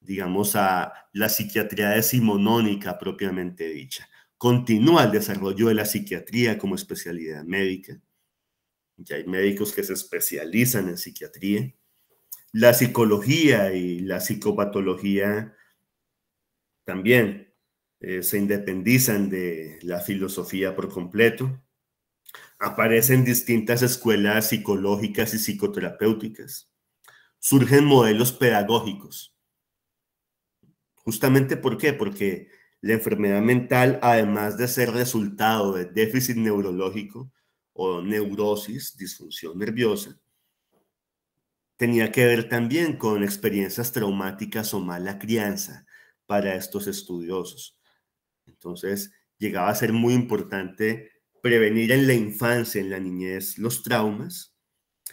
digamos, a la psiquiatría decimonónica propiamente dicha. Continúa el desarrollo de la psiquiatría como especialidad médica. Ya hay médicos que se especializan en psiquiatría. La psicología y la psicopatología también eh, se independizan de la filosofía por completo. Aparecen distintas escuelas psicológicas y psicoterapéuticas. Surgen modelos pedagógicos. Justamente por qué? Porque la enfermedad mental, además de ser resultado de déficit neurológico o neurosis, disfunción nerviosa, tenía que ver también con experiencias traumáticas o mala crianza para estos estudiosos. Entonces, llegaba a ser muy importante prevenir en la infancia, en la niñez, los traumas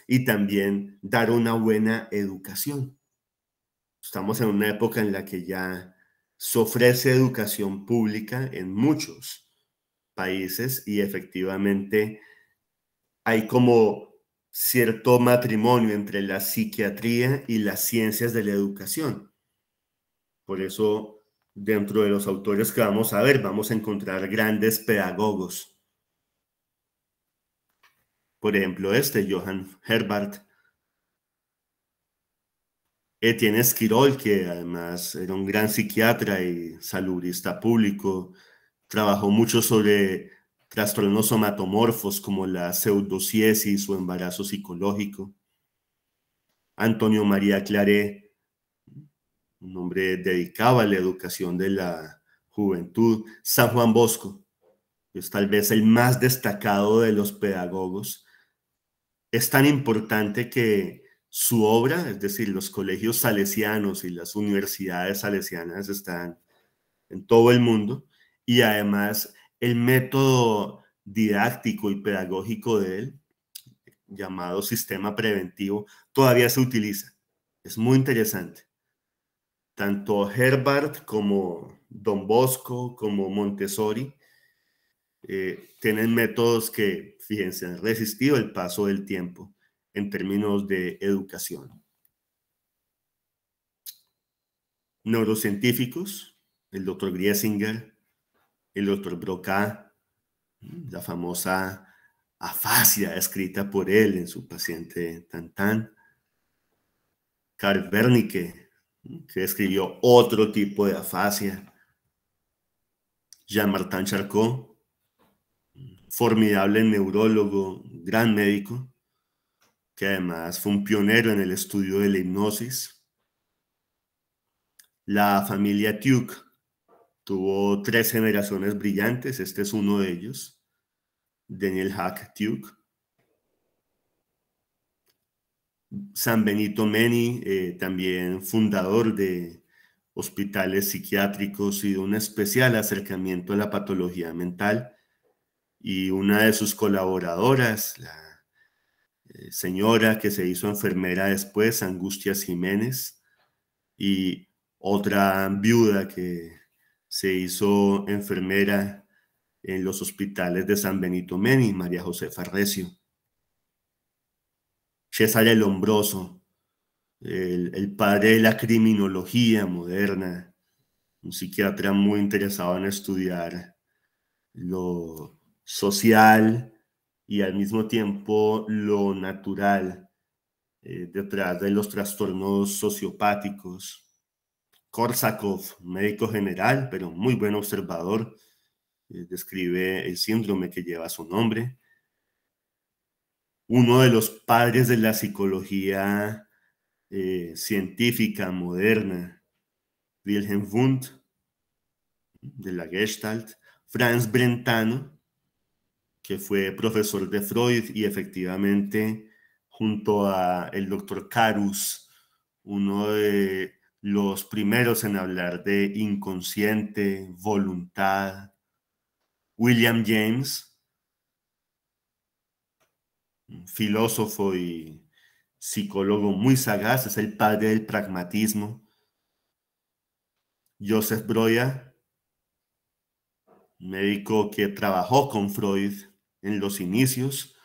y también dar una buena educación. Estamos en una época en la que ya se ofrece educación pública en muchos países y efectivamente hay como cierto matrimonio entre la psiquiatría y las ciencias de la educación. Por eso, dentro de los autores que vamos a ver, vamos a encontrar grandes pedagogos. Por ejemplo, este, Johann Herbart, Etienne eh, Esquirol, que además era un gran psiquiatra y salubrista público. Trabajó mucho sobre trastornos somatomorfos como la pseudociesis o embarazo psicológico. Antonio María Claré, un hombre dedicado a la educación de la juventud. San Juan Bosco, es tal vez el más destacado de los pedagogos. Es tan importante que su obra, es decir, los colegios salesianos y las universidades salesianas están en todo el mundo y además el método didáctico y pedagógico de él, llamado sistema preventivo, todavía se utiliza. Es muy interesante. Tanto Herbert como Don Bosco, como Montessori, eh, tienen métodos que, fíjense, han resistido el paso del tiempo en términos de educación. Neurocientíficos, el doctor Griesinger, el doctor Broca, la famosa afasia escrita por él en su paciente Tantan, Carl Wernicke, que escribió otro tipo de afasia. Jean-Martin Charcot, formidable neurólogo, gran médico que además fue un pionero en el estudio de la hipnosis. La familia Tuke tuvo tres generaciones brillantes, este es uno de ellos, Daniel Hack Tuke. San Benito Meni, eh, también fundador de hospitales psiquiátricos y de un especial acercamiento a la patología mental. Y una de sus colaboradoras, la eh, señora que se hizo enfermera después, Angustias Jiménez, y otra viuda que se hizo enfermera en los hospitales de San Benito Meni, María Josefa Recio. César el Hombroso, el, el, padre de la criminología moderna, un psiquiatra muy interesado en estudiar lo social y al mismo tiempo lo natural eh, detrás de los trastornos sociopáticos. Korsakov, médico general, pero muy buen observador, eh, describe el síndrome que lleva su nombre. Uno de los padres de la psicología eh, científica moderna, Wilhelm Wundt, de la Gestalt, Franz Brentano, que fue profesor de Freud y efectivamente junto a el doctor Carus, uno de los primeros en hablar de inconsciente, voluntad, William James, filósofo y psicólogo muy sagaz, es el padre del pragmatismo, Joseph Broya, médico que trabajó con Freud, en los inicios.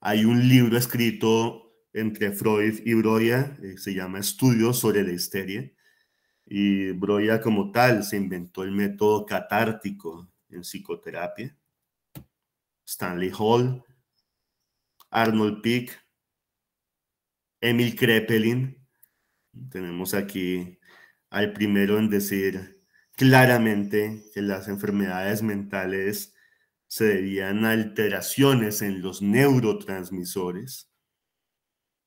Hay un libro escrito entre Freud y Broya, eh, se llama Estudios sobre la histeria, y Broya como tal se inventó el método catártico en psicoterapia. Stanley Hall, Arnold Pick, Emil Krepelin. Tenemos aquí al primero en decir claramente que las enfermedades mentales se debían alteraciones en los neurotransmisores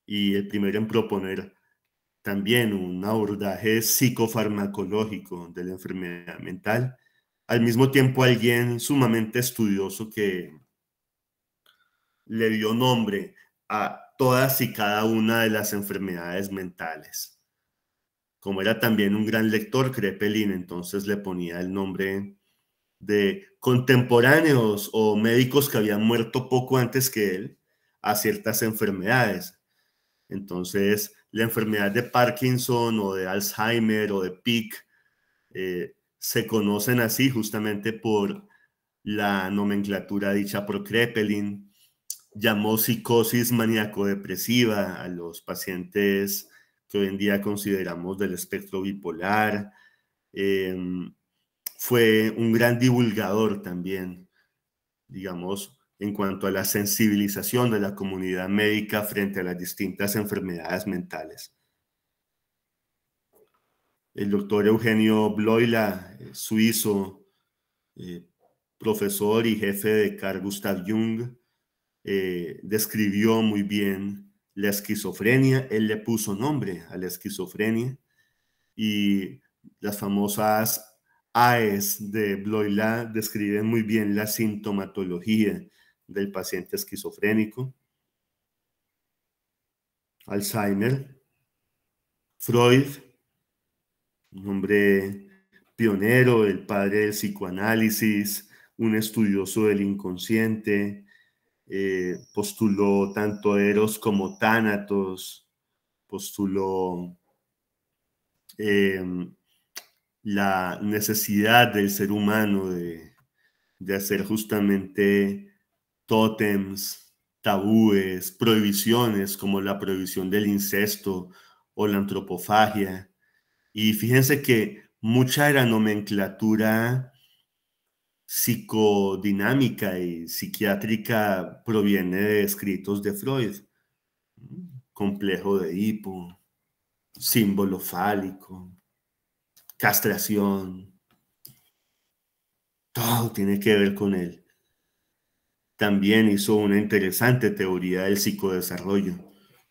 y el primero en proponer también un abordaje psicofarmacológico de la enfermedad mental. Al mismo tiempo, alguien sumamente estudioso que le dio nombre a todas y cada una de las enfermedades mentales. Como era también un gran lector, Krepelin entonces le ponía el nombre de contemporáneos o médicos que habían muerto poco antes que él a ciertas enfermedades. Entonces, la enfermedad de Parkinson o de Alzheimer o de PIC eh, se conocen así justamente por la nomenclatura dicha por Kreppelin, Llamó psicosis maníaco-depresiva a los pacientes que hoy en día consideramos del espectro bipolar. Em, fue un gran divulgador también, digamos, en cuanto a la sensibilización de la comunidad médica frente a las distintas enfermedades mentales. El doctor Eugenio Bloila, eh, suizo, eh, profesor y jefe de Carl Gustav Jung, eh, describió muy bien la esquizofrenia, él le puso nombre a la esquizofrenia y las famosas AES de Bloila describe muy bien la sintomatología del paciente esquizofrénico. Alzheimer, Freud, un hombre pionero, el padre del psicoanálisis, un estudioso del inconsciente, eh, postuló tanto Eros como Tánatos, postuló em, la necesidad del ser humano de, hacer justamente tótems, tabúes, prohibiciones como la prohibición del incesto o la antropofagia. Y fíjense que mucha de la nomenclatura psicodinámica y psiquiátrica proviene de escritos de Freud. Complejo de hipo, símbolo fálico, castración, todo tiene que ver con él. También hizo una interesante teoría del psicodesarrollo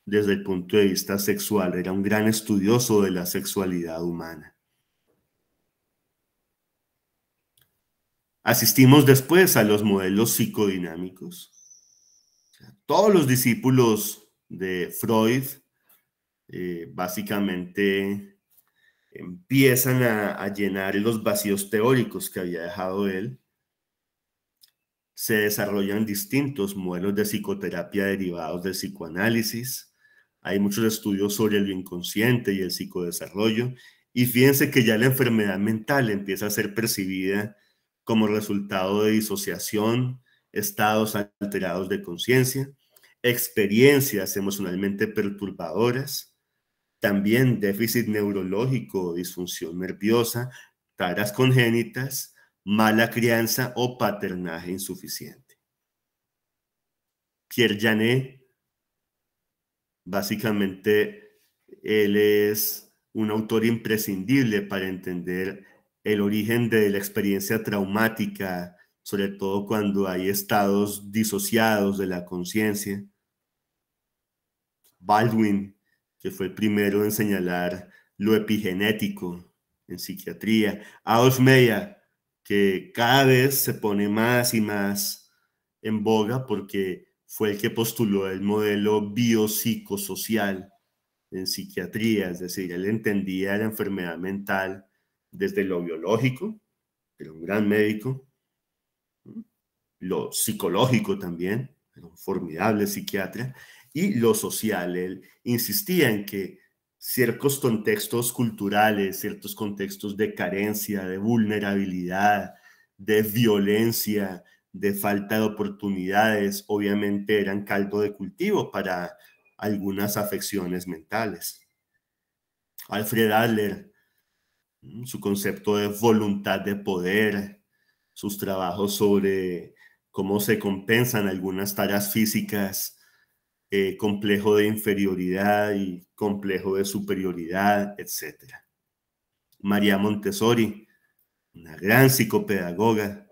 desde el punto de vista sexual. Era un gran estudioso de la sexualidad humana. Asistimos después a los modelos psicodinámicos. Todos los discípulos de Freud eh, básicamente empiezan a, llenar los vacíos teóricos que había dejado él. Se desarrollan distintos modelos de psicoterapia derivados del psicoanálisis. Hay muchos estudios sobre el inconsciente y el psicodesarrollo. Y fíjense que ya la enfermedad mental empieza a ser percibida como resultado de disociación, estados alterados de conciencia, experiencias emocionalmente perturbadoras también déficit neurológico, disfunción nerviosa, taras congénitas, mala crianza o paternaje insuficiente. Pierre Janet, básicamente, él es un autor imprescindible para entender el origen de la experiencia traumática, sobre todo cuando hay estados disociados de la conciencia. Baldwin, que fue el primero en señalar lo epigenético en psiquiatría. Adolf Meyer, que cada vez se pone más y más en boga porque fue el que postuló el modelo biopsicosocial en psiquiatría, es decir, él entendía la enfermedad mental desde lo biológico, era un gran médico, lo psicológico también, era un formidable psiquiatra, y lo social. Él insistía en que ciertos contextos culturales, ciertos contextos de carencia, de vulnerabilidad, de violencia, de falta de oportunidades, obviamente eran caldo de cultivo para algunas afecciones mentales. Alfred Adler, mm, su concepto de voluntad de poder, sus trabajos sobre cómo se compensan algunas tareas físicas eh, complejo de inferioridad y complejo de superioridad, etc. María Montessori, una gran psicopedagoga,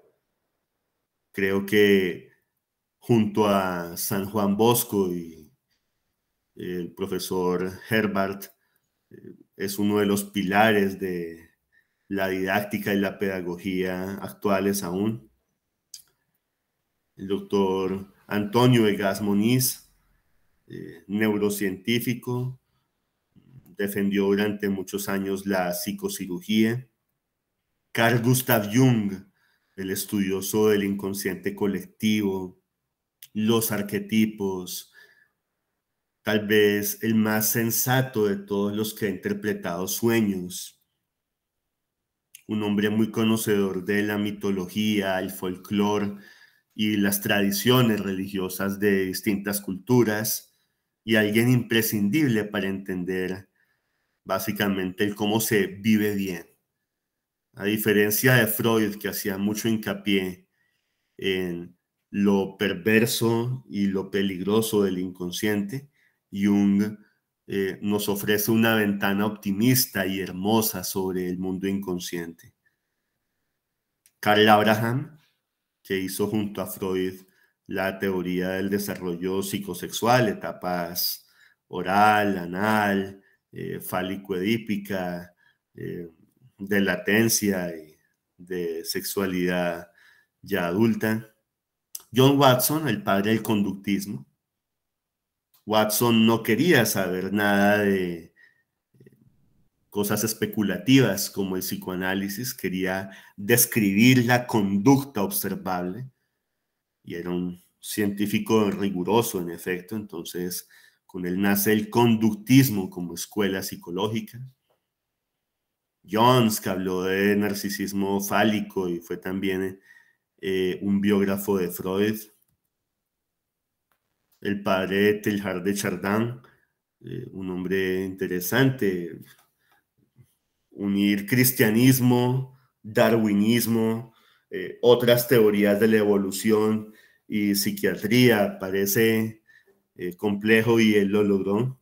creo que junto a San Juan Bosco y el profesor Herbert, eh, es uno de los pilares de la didáctica y la pedagogía actuales aún. El doctor Antonio Egas Moniz, eh, neurocientífico, defendió durante muchos años la psicocirugía. Carl Gustav Jung, el estudioso del inconsciente colectivo, los arquetipos, tal vez el más sensato de todos los que ha interpretado sueños, un hombre muy conocedor de la mitología, el folclore y las tradiciones religiosas de distintas culturas y alguien imprescindible para entender básicamente el cómo se vive bien. A diferencia de Freud, que hacía mucho hincapié en lo perverso y lo peligroso del inconsciente, Jung eh, nos ofrece una ventana optimista y hermosa sobre el mundo inconsciente. Carl Abraham, que hizo junto a Freud la teoría del desarrollo psicosexual, etapas oral, anal, eh, fálico-edípica, eh, de latencia y de sexualidad ya adulta. John Watson, el padre del conductismo. Watson no quería saber nada de eh, cosas especulativas como el psicoanálisis, quería describir la conducta observable y era un científico riguroso, en efecto, entonces con él nace el conductismo como escuela psicológica. Jones, que habló de narcisismo fálico y fue también eh, un biógrafo de Freud. El padre de de Chardin, eh, un hombre interesante. Unir cristianismo, darwinismo, eh, otras teorías de la evolución y psiquiatría, parece eh, complejo y él lo logró.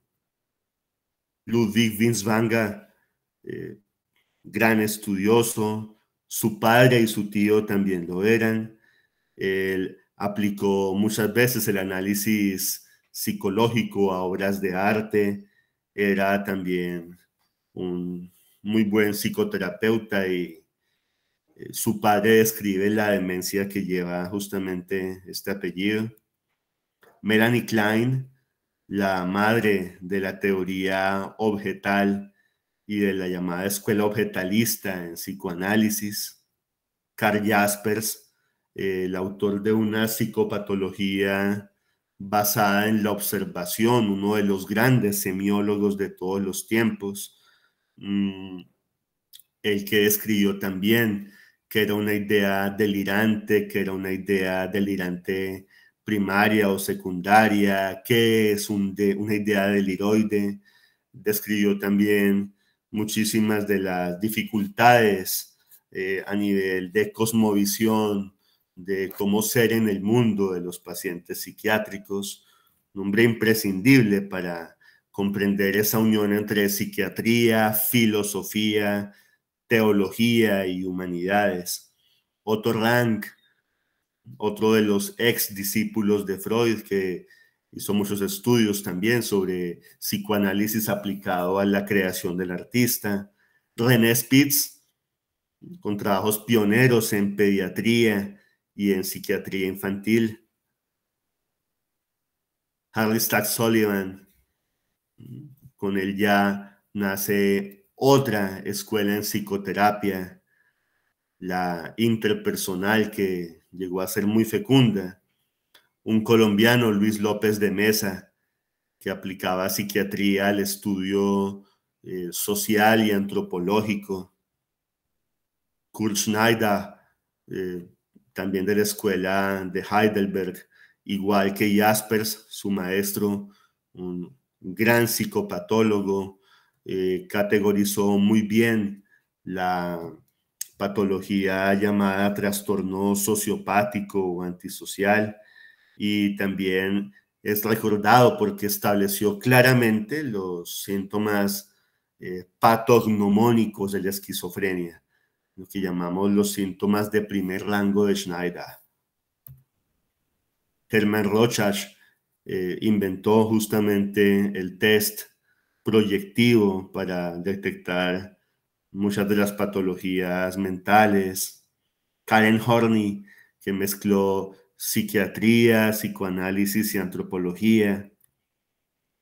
Ludwig Winsvanga, eh, gran estudioso, su padre y su tío también lo eran. Él aplicó muchas veces el análisis psicológico a obras de arte, era también un muy buen psicoterapeuta y su padre describe la demencia que lleva justamente este apellido. Melanie Klein, la madre de la teoría objetal y de la llamada escuela objetalista en psicoanálisis. Carl Jaspers, eh, el autor de una psicopatología basada en la observación, uno de los grandes semiólogos de todos los tiempos, mm, el que escribió también que era una idea delirante, que era una idea delirante primaria o secundaria, que es una idea deliroide. Describió también muchísimas de las dificultades eh, a nivel de cosmovisión, de cómo ser en el mundo de los pacientes psiquiátricos, un hombre imprescindible para comprender esa unión entre psiquiatría, filosofía, teología y humanidades. Otto Rank, otro de los ex discípulos de Freud que hizo muchos estudios también sobre psicoanálisis aplicado a la creación del artista. René Spitz, con trabajos pioneros en pediatría y en psiquiatría infantil. Harley Stack Sullivan, con él ya nace otra escuela en psicoterapia, la interpersonal que llegó a ser muy fecunda, un colombiano, Luis López de Mesa, que aplicaba psiquiatría al estudio eh, social y antropológico, Kurt Schneider, eh, también de la escuela de Heidelberg, igual que Jaspers, su maestro, un gran psicopatólogo, eh, categorizó muy bien la patología llamada trastorno sociopático o antisocial y también es recordado porque estableció claramente los síntomas eh, patognomónicos de la esquizofrenia, lo que llamamos los síntomas de primer rango de Schneider. Hermann Rochach eh, inventó justamente el test proyectivo para detectar muchas de las patologías mentales. Karen Horney, que mezcló psiquiatría, psicoanálisis y antropología.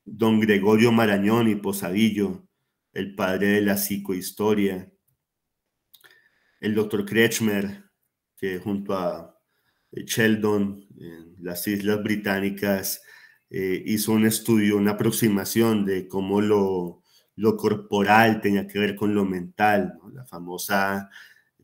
Don Gregorio Marañón y Posadillo, el padre de la psicohistoria. El doctor Kretschmer, que junto a Sheldon en las Islas Británicas eh, hizo un estudio, una aproximación de cómo lo, corporal tenía que ver con lo mental, la famosa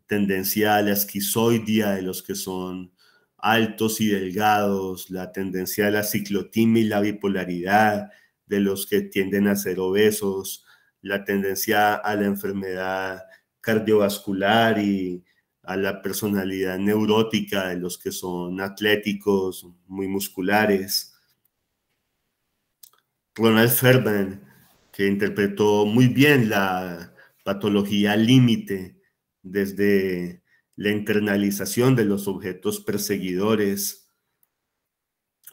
tendencia a la esquizoidia de los que son altos y delgados, la tendencia a la ciclotimia y la bipolaridad de los que tienden a ser obesos, la tendencia a la enfermedad cardiovascular y a la personalidad neurótica de los que son atléticos, muy musculares Ronald Ferdinand, que interpretó muy bien la patología límite desde la internalización de los objetos perseguidores.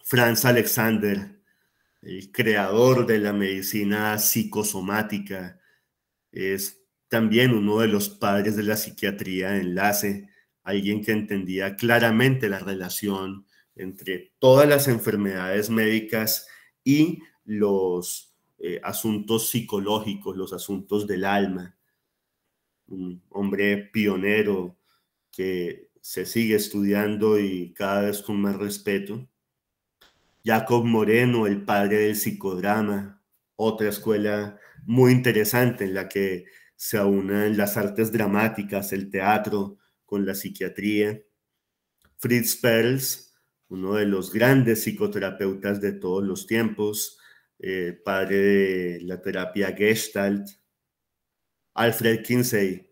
Franz Alexander, el creador de la medicina psicosomática, es también uno de los padres de la psiquiatría de enlace, alguien que entendía claramente la relación entre todas las enfermedades médicas y los eh, asuntos psicológicos, los asuntos del alma. Un hombre pionero que se sigue estudiando y cada vez con más respeto. Jacob Moreno, el padre del psicodrama, otra escuela muy interesante en la que se aunan las artes dramáticas, el teatro con la psiquiatría. Fritz Perls, uno de los grandes psicoterapeutas de todos los tiempos, eh, padre de la terapia Gestalt, Alfred Kinsey,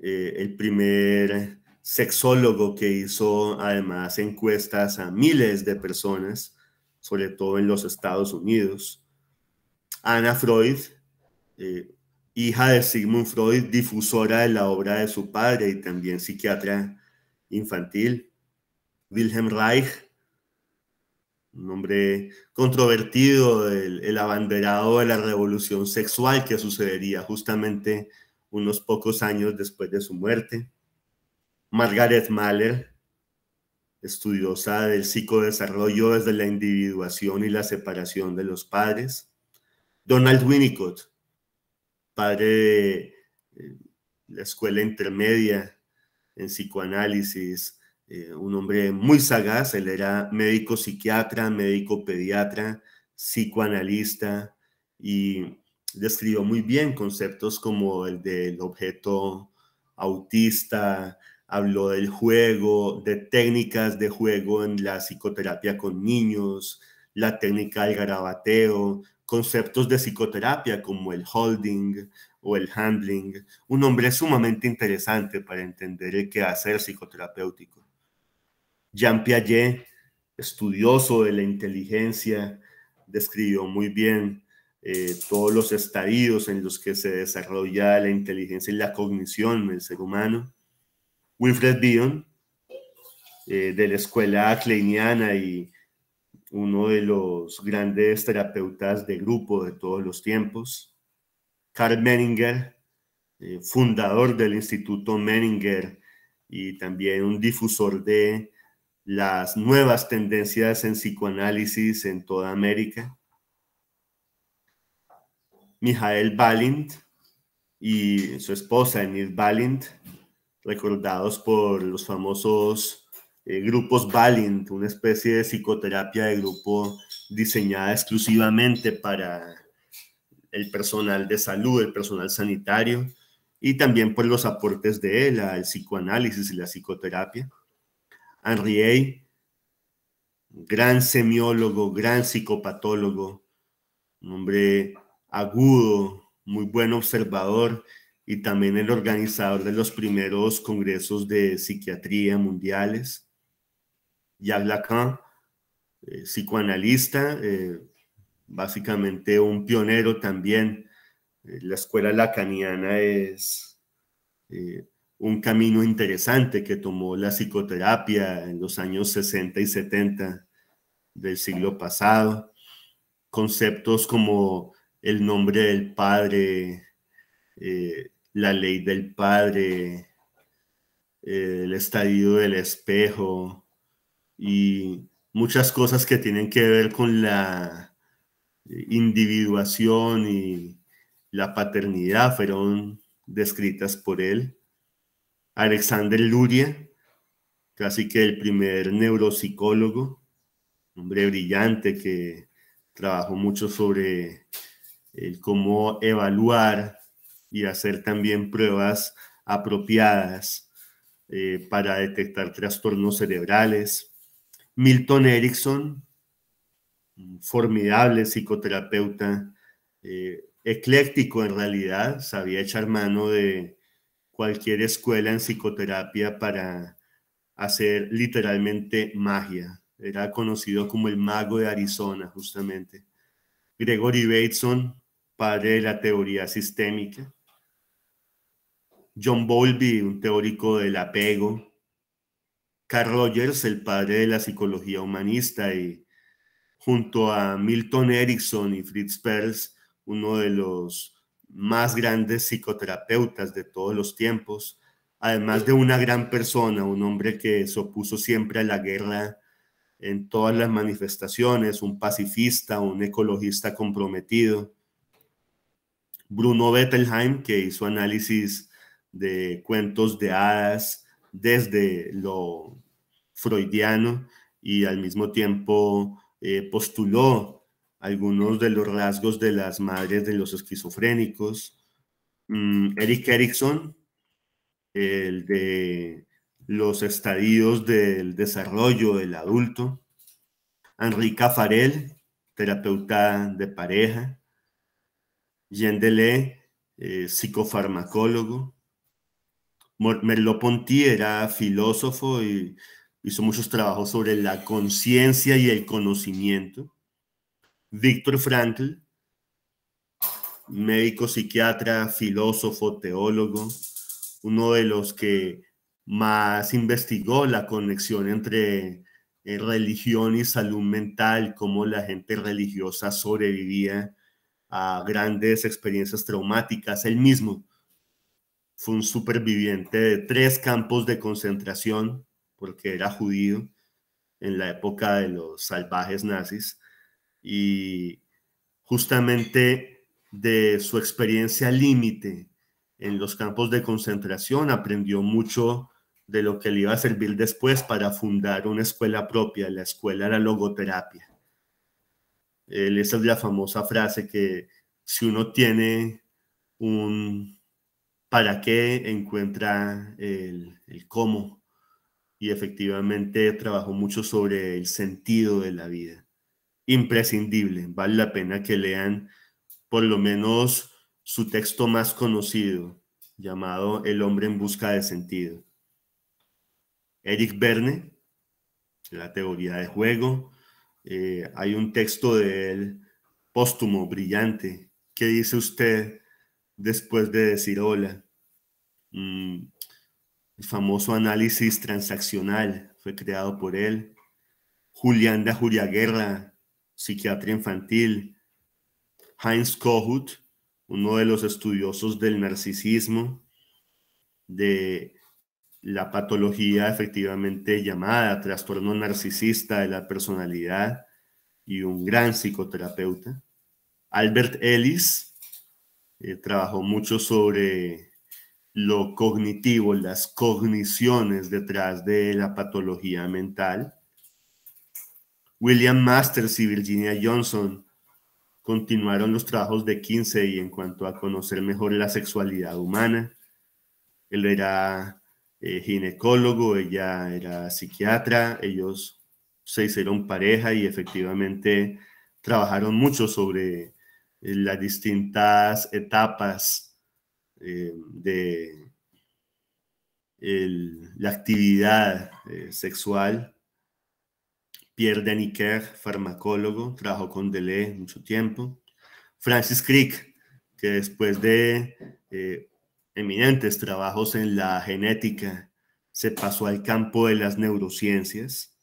eh, el primer sexólogo que hizo además encuestas a miles de personas, sobre todo en los Estados Unidos. Ana Freud, eh, hija de Sigmund Freud, difusora de la obra de su padre y también psiquiatra infantil. Wilhelm Reich, un hombre controvertido, el, abanderado de la revolución sexual que sucedería justamente unos pocos años después de su muerte. Margaret Mahler, estudiosa del psicodesarrollo desde la individuación y la separación de los padres. Donald Winnicott, padre de eh, la escuela intermedia en psicoanálisis, eh, un hombre muy sagaz, él era médico psiquiatra, médico pediatra, psicoanalista y describió muy bien conceptos como el del objeto autista, habló del juego, de técnicas de juego en la psicoterapia con niños, la técnica del garabateo, conceptos de psicoterapia como el holding o el handling, un hombre sumamente interesante para entender el hacer psicoterapéutico. Jean Piaget, estudioso de la inteligencia, describió muy bien eh, todos los estadios en los que se desarrolla la inteligencia y la cognición del ser humano. Wilfred Bion, eh, de la escuela kleiniana y uno de los grandes terapeutas de grupo de todos los tiempos. Carl Menninger, eh, fundador del Instituto Menninger y también un difusor de las nuevas tendencias en psicoanálisis en toda América. Mijael Balint y su esposa Enid Balint, recordados por los famosos eh, grupos Balint, una especie de psicoterapia de grupo diseñada exclusivamente para el personal de salud, el personal sanitario, y también por los aportes de él al psicoanálisis y la psicoterapia. A. gran semiólogo, gran psicopatólogo, un hombre agudo, muy buen observador y también el organizador de los primeros congresos de psiquiatría mundiales. Jacques Lacan, eh, psicoanalista, eh, básicamente un pionero también. Eh, la escuela lacaniana es un camino interesante que tomó la psicoterapia en los años 60 y 70 del siglo pasado. Conceptos como el nombre del padre, eh, la ley del padre, el estadio del espejo y muchas cosas que tienen que ver con la individuación y la paternidad fueron descritas por él Alexander Luria, casi que el primer neuropsicólogo, hombre brillante que trabajó mucho sobre el cómo evaluar y hacer también pruebas apropiadas eh, para detectar trastornos cerebrales. Milton Erickson, un formidable psicoterapeuta, eh, ecléctico en realidad, sabía echar mano de cualquier escuela en psicoterapia para hacer literalmente magia. Era conocido como el mago de Arizona, justamente. Gregory Bateson, padre de la teoría sistémica. John Bowlby, un teórico del apego. Carl Rogers, el padre de la psicología humanista y junto a Milton Erickson y Fritz Perls, uno de los más grandes psicoterapeutas de todos los tiempos, además de una gran persona, un hombre que se opuso siempre a la guerra en todas las manifestaciones, un pacifista, un ecologista comprometido. Bruno Bettelheim, que hizo análisis de cuentos de hadas desde lo freudiano y al mismo tiempo eh, postuló algunos de los rasgos de las madres de los esquizofrénicos. Mm, Eric Erickson, el de los estadios del desarrollo del adulto. Enrique Farel, terapeuta de pareja. Yendele, eh, psicofarmacólogo. Merleau-Ponty era filósofo y hizo muchos trabajos sobre la conciencia y el conocimiento. Víctor Frankl, médico, psiquiatra, filósofo, teólogo, uno de los que más investigó la conexión entre eh, religión y salud mental, cómo la gente religiosa sobrevivía a grandes experiencias traumáticas. Él mismo fue un superviviente de tres campos de concentración, porque era judío en la época de los salvajes nazis y justamente de su experiencia límite en los campos de concentración, aprendió mucho de lo que le iba a servir después para fundar una escuela propia, la escuela de la logoterapia. Él, esa es la famosa frase que si uno tiene un para qué, encuentra el, el cómo. Y efectivamente trabajó mucho sobre el sentido de la vida imprescindible. Vale la pena que lean por lo menos su texto más conocido, llamado El hombre en busca de sentido. Eric Verne, la teoría de juego. Eh, hay un texto de él póstumo, brillante. ¿Qué dice usted después de decir hola? Mm, el famoso análisis transaccional fue creado por él. Julián de Juria Guerra, psiquiatría infantil, Heinz Kohut, uno de los estudiosos del narcisismo, de la patología efectivamente llamada trastorno narcisista de la personalidad y un gran psicoterapeuta. Albert Ellis eh, trabajó mucho sobre lo cognitivo, las cogniciones detrás de la patología mental. William Masters y Virginia Johnson continuaron los trabajos de y en cuanto a conocer mejor la sexualidad humana. Él era eh, ginecólogo, ella era psiquiatra, ellos se hicieron pareja y efectivamente trabajaron mucho sobre eh, las distintas etapas eh, de la actividad sexual Pierre Deniker, farmacólogo, trabajó con Deleuze mucho tiempo. Francis Crick, que después de eh, eminentes trabajos en la genética, se pasó al campo de las neurociencias.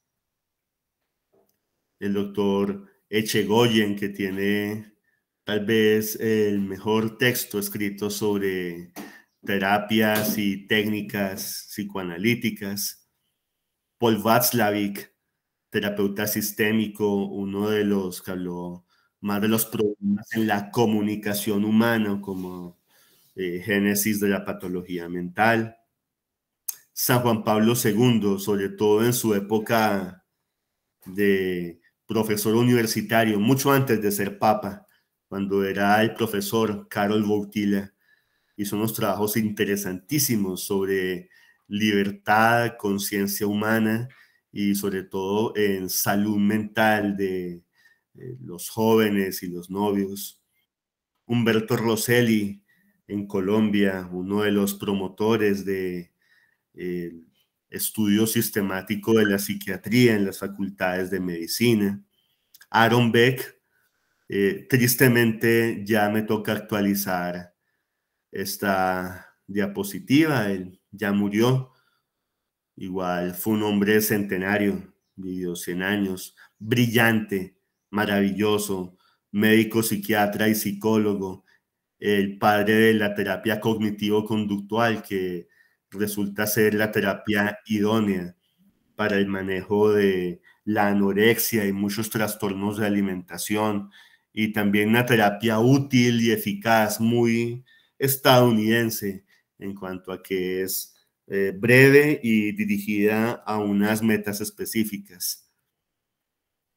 El doctor Echegoyen, que tiene tal vez el mejor texto escrito sobre terapias y técnicas psicoanalíticas. Paul Watzlawick, terapeuta sistémico, uno de los que más de los problemas en la comunicación humana como eh, génesis de la patología mental. San Juan Pablo II, sobre todo en su época de profesor universitario, mucho antes de ser papa, cuando era el profesor Carol Bautila, hizo unos trabajos interesantísimos sobre libertad, conciencia humana, y sobre todo en salud mental de, los jóvenes y los novios. Humberto Rosselli en Colombia, uno de los promotores de estudio sistemático de la psiquiatría en las facultades de medicina. Aaron Beck, eh, tristemente ya me toca actualizar esta diapositiva, él ya murió, Igual fue un hombre centenario, vivió 100 años, brillante, maravilloso, médico, psiquiatra y psicólogo, el padre de la terapia cognitivo-conductual, que resulta ser la terapia idónea para el manejo de la anorexia y muchos trastornos de alimentación, y también una terapia útil y eficaz, muy estadounidense en cuanto a que es eh, breve y dirigida a unas metas específicas.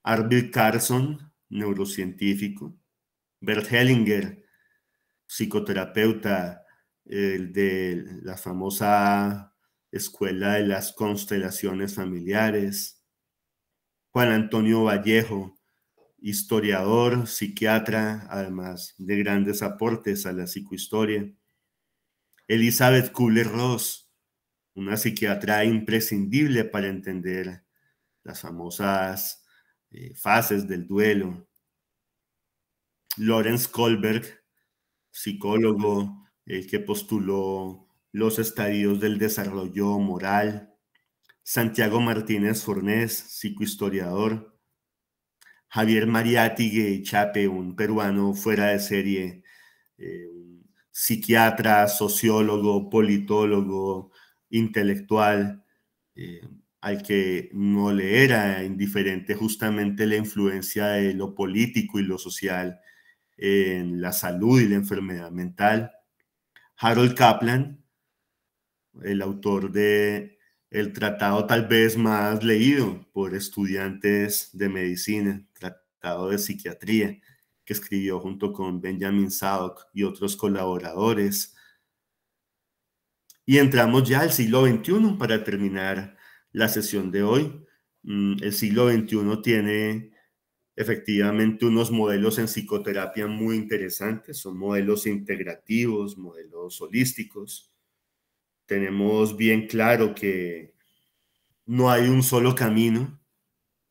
Arvid Carson, neurocientífico, Bert Hellinger, psicoterapeuta de la famosa escuela de las constelaciones familiares, Juan Antonio Vallejo, historiador, psiquiatra, además de grandes aportes a la psicohistoria, Elizabeth Kubler-Ross, una psiquiatra imprescindible para entender las famosas eh, fases del duelo. Lorenz Kohlberg, psicólogo el que postuló los estadios del desarrollo moral. Santiago Martínez Fornés, psicohistoriador. Javier Mariátigue Chape, un peruano fuera de serie, eh, psiquiatra, sociólogo, politólogo, intelectual eh, al que no le era indiferente justamente la influencia de lo político y lo social en la salud y la enfermedad mental. Harold Kaplan, el autor de el tratado tal vez más leído por estudiantes de medicina, tratado de psiquiatría, que escribió junto con Benjamin Sadock y otros colaboradores, y entramos ya al siglo XXI para terminar la sesión de hoy. Mm, el siglo XXI tiene efectivamente unos modelos en psicoterapia muy interesantes, son modelos integrativos, modelos holísticos. Tenemos bien claro que no hay un solo camino,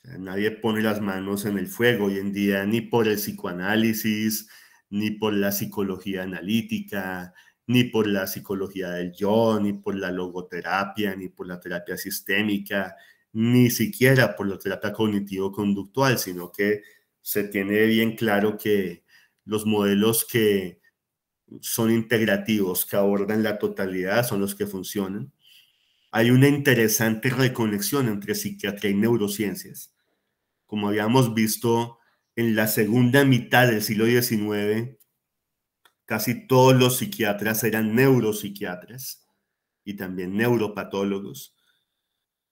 nadie pone las manos en el fuego hoy en día, ni por el psicoanálisis, ni por la psicología analítica, ni por la psicología del yo, ni por la logoterapia, ni por la terapia sistémica, ni siquiera por la terapia cognitivo-conductual, sino que se tiene bien claro que los modelos que son integrativos, que abordan la totalidad, son los que funcionan. Hay una interesante reconexión entre psiquiatría y neurociencias. Como habíamos visto en la segunda mitad del siglo XIX, Casi todos los psiquiatras eran neuropsiquiatras y también neuropatólogos.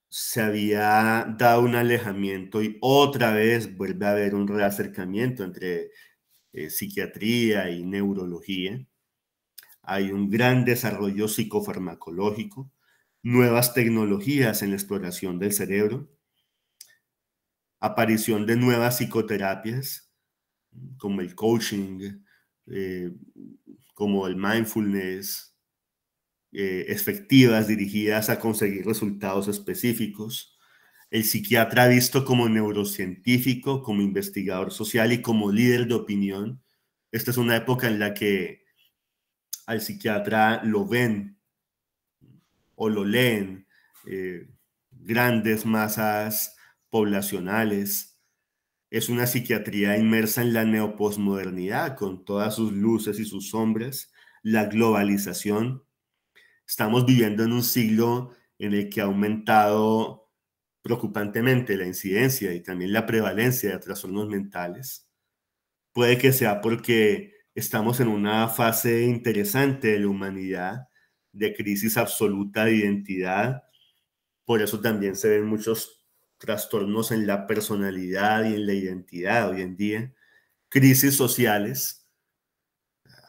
Se había dado un alejamiento y otra vez vuelve a haber un reacercamiento entre eh, psiquiatría y neurología. Hay un gran desarrollo psicofarmacológico, nuevas tecnologías en la exploración del cerebro, aparición de nuevas psicoterapias como el coaching, eh, como el mindfulness, eh, efectivas dirigidas a conseguir resultados específicos. El psiquiatra visto como neurocientífico, como investigador social y como líder de opinión. Esta es una época en la que al psiquiatra lo ven o lo leen eh, grandes masas poblacionales es una psiquiatría inmersa en la neoposmodernidad, con todas sus luces y sus sombras, la globalización. Estamos viviendo en un siglo en el que ha aumentado preocupantemente la incidencia y también la prevalencia de trastornos mentales. Puede que sea porque estamos en una fase interesante de la humanidad, de crisis absoluta de identidad. Por eso también se ven muchos trastornos en la personalidad y en la identidad hoy en día, crisis sociales.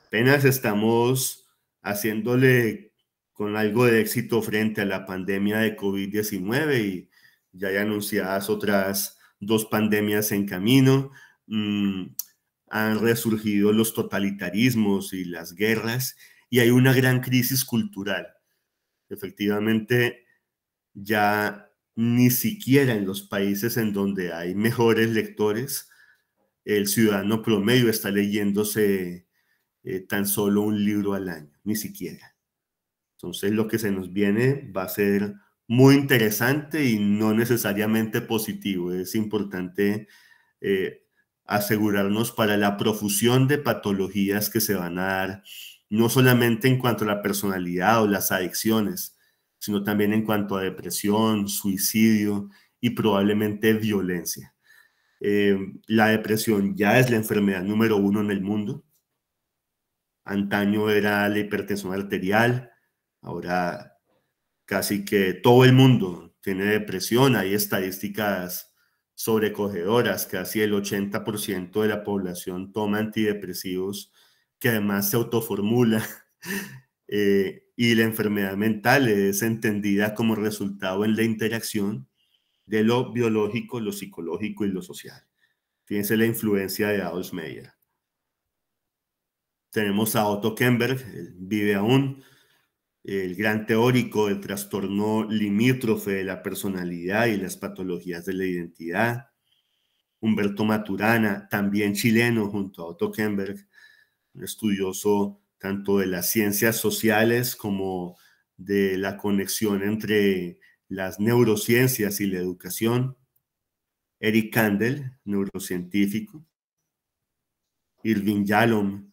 Apenas estamos haciéndole con algo de éxito frente a la pandemia de COVID-19 y ya hay anunciadas otras dos pandemias en camino. Mm, han resurgido los totalitarismos y las guerras y hay una gran crisis cultural. Efectivamente, ya ni siquiera en los países en donde hay mejores lectores, el ciudadano promedio está leyéndose eh, tan solo un libro al año, ni siquiera. Entonces lo que se nos viene va a ser muy interesante y no necesariamente positivo. Es importante eh, asegurarnos para la profusión de patologías que se van a dar, no solamente en cuanto a la personalidad o las adicciones, sino también en cuanto a depresión, suicidio y probablemente violencia. Eh, la depresión ya es la enfermedad número uno en el mundo. Antaño era la hipertensión arterial, ahora casi que todo el mundo tiene depresión, hay estadísticas sobrecogedoras, casi el 80% de la población toma antidepresivos que además se autoformula. *laughs* Eh, y la enfermedad mental es entendida como resultado en la interacción de lo biológico, lo psicológico y lo social. Fíjense la influencia de Adolf Meyer. Tenemos a Otto Kemberg, vive aún, el gran teórico del trastorno limítrofe de la personalidad y las patologías de la identidad. Humberto Maturana, también chileno, junto a Otto Kemberg, un estudioso tanto de las ciencias sociales como de la conexión entre las neurociencias y la educación. Eric Kandel, neurocientífico. Irving Yalom,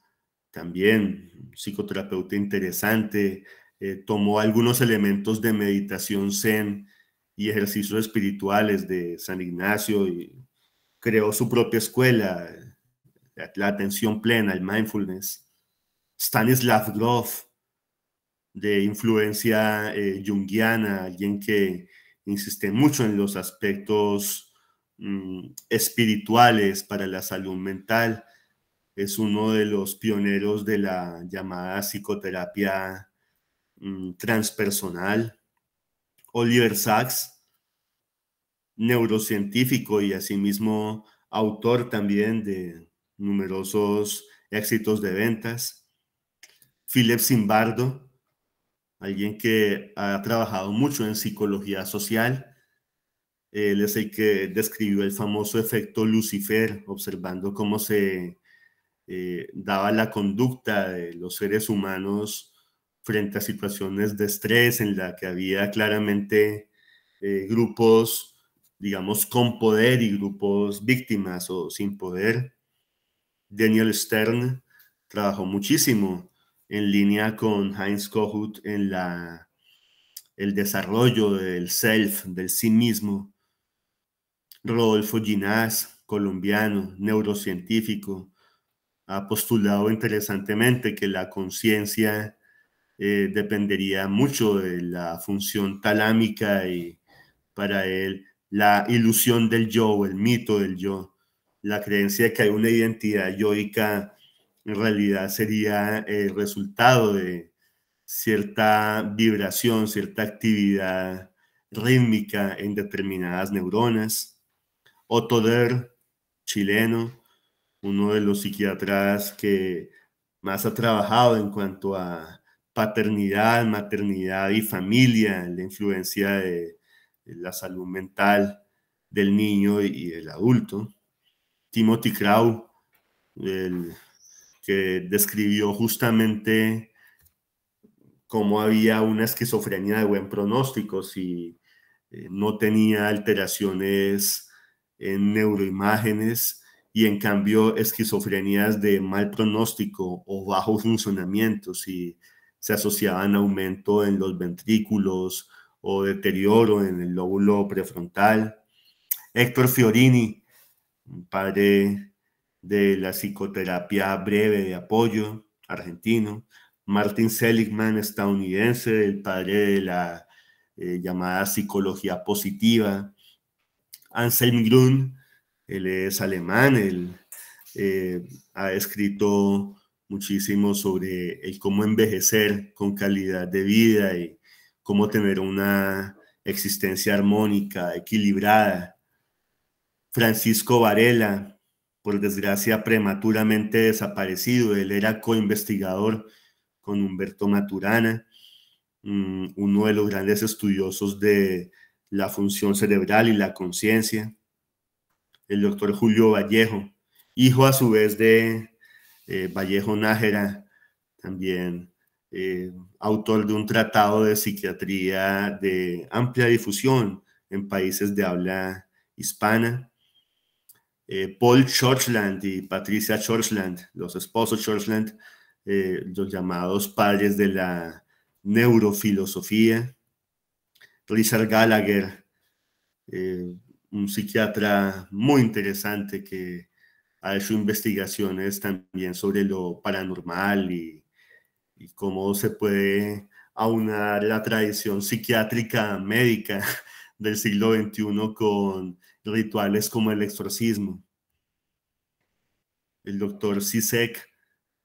también psicoterapeuta interesante, eh, tomó algunos elementos de meditación zen y ejercicios espirituales de San Ignacio y creó su propia escuela, la atención plena, el mindfulness. Stanislav Grof, de influencia jungiana, eh, junguiana, alguien que insiste mucho en los aspectos mm, espirituales para la salud mental. Es uno de los pioneros de la llamada psicoterapia mm, transpersonal. Oliver Sacks, neurocientífico y asimismo autor también de numerosos éxitos de ventas. Philip Zimbardo, alguien que ha trabajado mucho en psicología social. Él es el que describió el famoso efecto Lucifer, observando cómo se eh, daba la conducta de los seres humanos frente a situaciones de estrés en la que había claramente eh, grupos, digamos, con poder y grupos víctimas o sin poder. Daniel Stern trabajó muchísimo en línea con Heinz Kohut en la, el desarrollo del self, del sí mismo. Rodolfo Ginás, colombiano, neurocientífico, ha postulado interesantemente que la conciencia eh, dependería mucho de la función talámica y para él la ilusión del yo, el mito del yo, la creencia de que hay una identidad yoica en realidad sería el resultado de cierta vibración, cierta actividad rítmica en determinadas neuronas. Otto Der, chileno, uno de los psiquiatras que más ha trabajado en cuanto a paternidad, maternidad y familia, la influencia de, la salud mental del niño y del adulto. Timothy Krau, el que describió justamente cómo había una esquizofrenia de buen pronóstico, si eh, no tenía alteraciones en neuroimágenes y en cambio esquizofrenías de mal pronóstico o bajo funcionamiento, si se asociaban aumento en los ventrículos o deterioro en el lóbulo prefrontal. Héctor Fiorini, un padre de la psicoterapia breve de apoyo argentino, Martin Seligman, estadounidense, el padre de la eh, llamada psicología positiva, Anselm Grun, él es alemán, él eh, ha escrito muchísimo sobre el cómo envejecer con calidad de vida y cómo tener una existencia armónica, equilibrada. Francisco Varela, por desgracia, prematuramente desaparecido. Él era co-investigador con Humberto Maturana, mm, uno de los grandes estudiosos de la función cerebral y la conciencia, el doctor Julio Vallejo, hijo a su vez de eh, Vallejo Nájera, también eh, autor de un tratado de psiquiatría de amplia difusión en países de habla hispana. Eh, Paul Churchland y Patricia Churchland, los esposos Churchland, eh, los llamados padres de la neurofilosofía, Richard Gallagher, eh, un psiquiatra muy interesante que ha hecho investigaciones también sobre lo paranormal y, y cómo se puede aunar la tradición psiquiátrica médica *laughs* del siglo XXI con rituales como el exorcismo. El doctor Sisek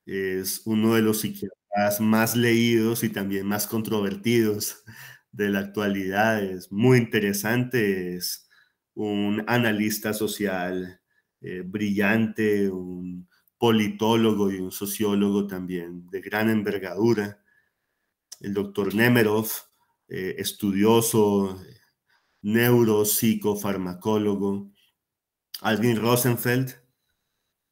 es uno de los psiquiatras más leídos y también más controvertidos de la actualidad. Es muy interesante, es un analista social eh, brillante, un politólogo y un sociólogo también de gran envergadura. El doctor Nemerov, eh, estudioso, neuropsicofarmacólogo. Alvin Rosenfeld,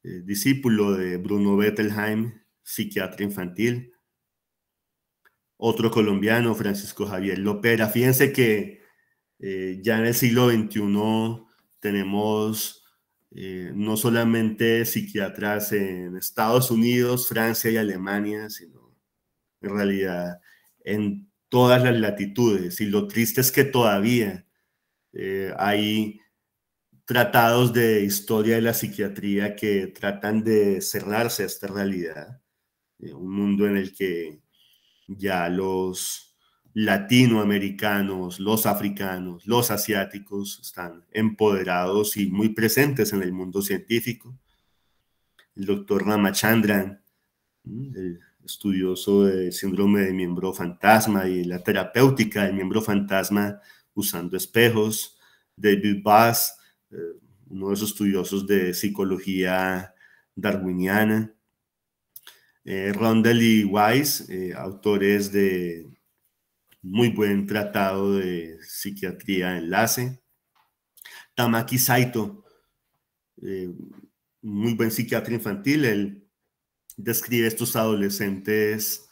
eh, discípulo de Bruno Bettelheim, psiquiatra infantil. Otro colombiano, Francisco Javier Lopera. Fíjense que eh, ya en el siglo XXI tenemos eh, no solamente psiquiatras en Estados Unidos, Francia y Alemania, sino en realidad en todas las latitudes. Y lo triste es que todavía eh, hay tratados de historia de la psiquiatría que tratan de cerrarse a esta realidad, eh, un mundo en el que ya los latinoamericanos, los africanos, los asiáticos están empoderados y muy presentes en el mundo científico. El doctor Ramachandran, el estudioso de síndrome de miembro fantasma y la terapéutica del miembro fantasma, usando espejos. David Bass, eh, uno de los estudiosos de psicología darwiniana. Eh, Rondell y Wise, eh, autores de muy buen tratado de psiquiatría enlace. Tamaki Saito, eh, muy buen psiquiatra infantil, él describe estos adolescentes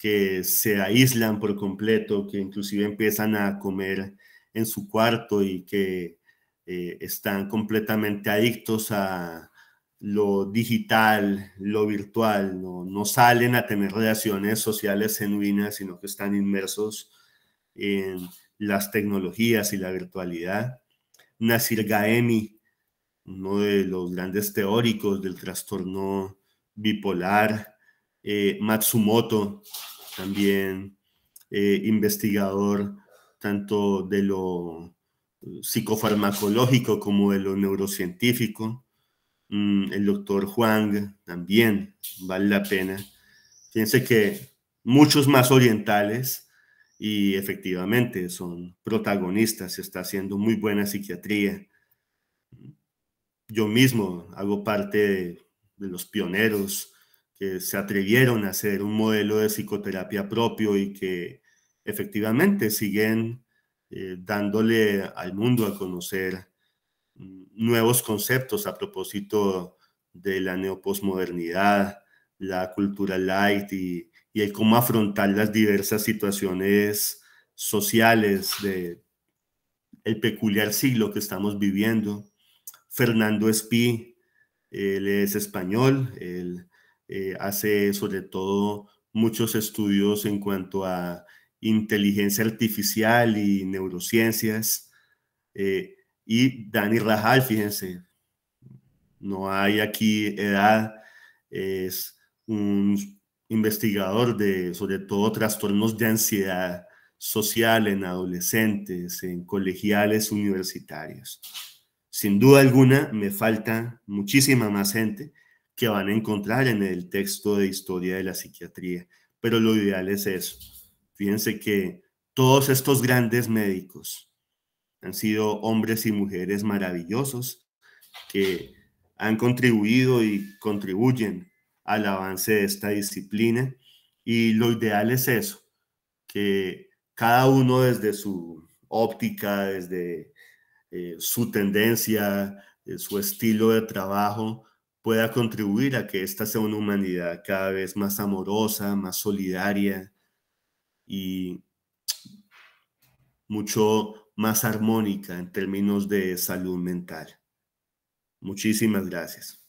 que se aíslan por completo, que inclusive empiezan a comer en su cuarto y que eh, están completamente adictos a lo digital, lo virtual, no, salen a tener relaciones sociales genuinas, sino que están inmersos en las tecnologías y la virtualidad. Nasir Gaemi, uno de los grandes teóricos del trastorno bipolar, eh, Matsumoto, también eh, investigador tanto de lo psicofarmacológico como de lo neurocientífico. Mm, el doctor Juan también vale la pena. Fíjense que muchos más orientales y efectivamente son protagonistas, se está haciendo muy buena psiquiatría. Yo mismo hago parte de los pioneros que se atrevieron a hacer un modelo de psicoterapia propio y que efectivamente siguen eh, dándole al mundo a conocer mm, nuevos conceptos a propósito de la neoposmodernidad, la cultura light y, y el cómo afrontar las diversas situaciones sociales de el peculiar siglo que estamos viviendo. Fernando Espí, él es español, él eh, hace sobre todo muchos estudios en cuanto a inteligencia artificial y neurociencias. Eh, y Dani Rajal, fíjense, no hay aquí edad, es un investigador de sobre todo trastornos de ansiedad social en adolescentes, en colegiales universitarios. Sin duda alguna, me falta muchísima más gente que van a encontrar en el texto de historia de la psiquiatría. Pero lo ideal es eso. Fíjense que todos estos grandes médicos han sido hombres y mujeres maravillosos que han contribuido y contribuyen al avance de esta disciplina. Y lo ideal es eso, que cada uno desde su óptica, desde eh, su tendencia, eh, su estilo de trabajo, pueda contribuir a que esta sea una humanidad cada vez más amorosa, más solidaria y mucho más armónica en términos de salud mental. Muchísimas gracias.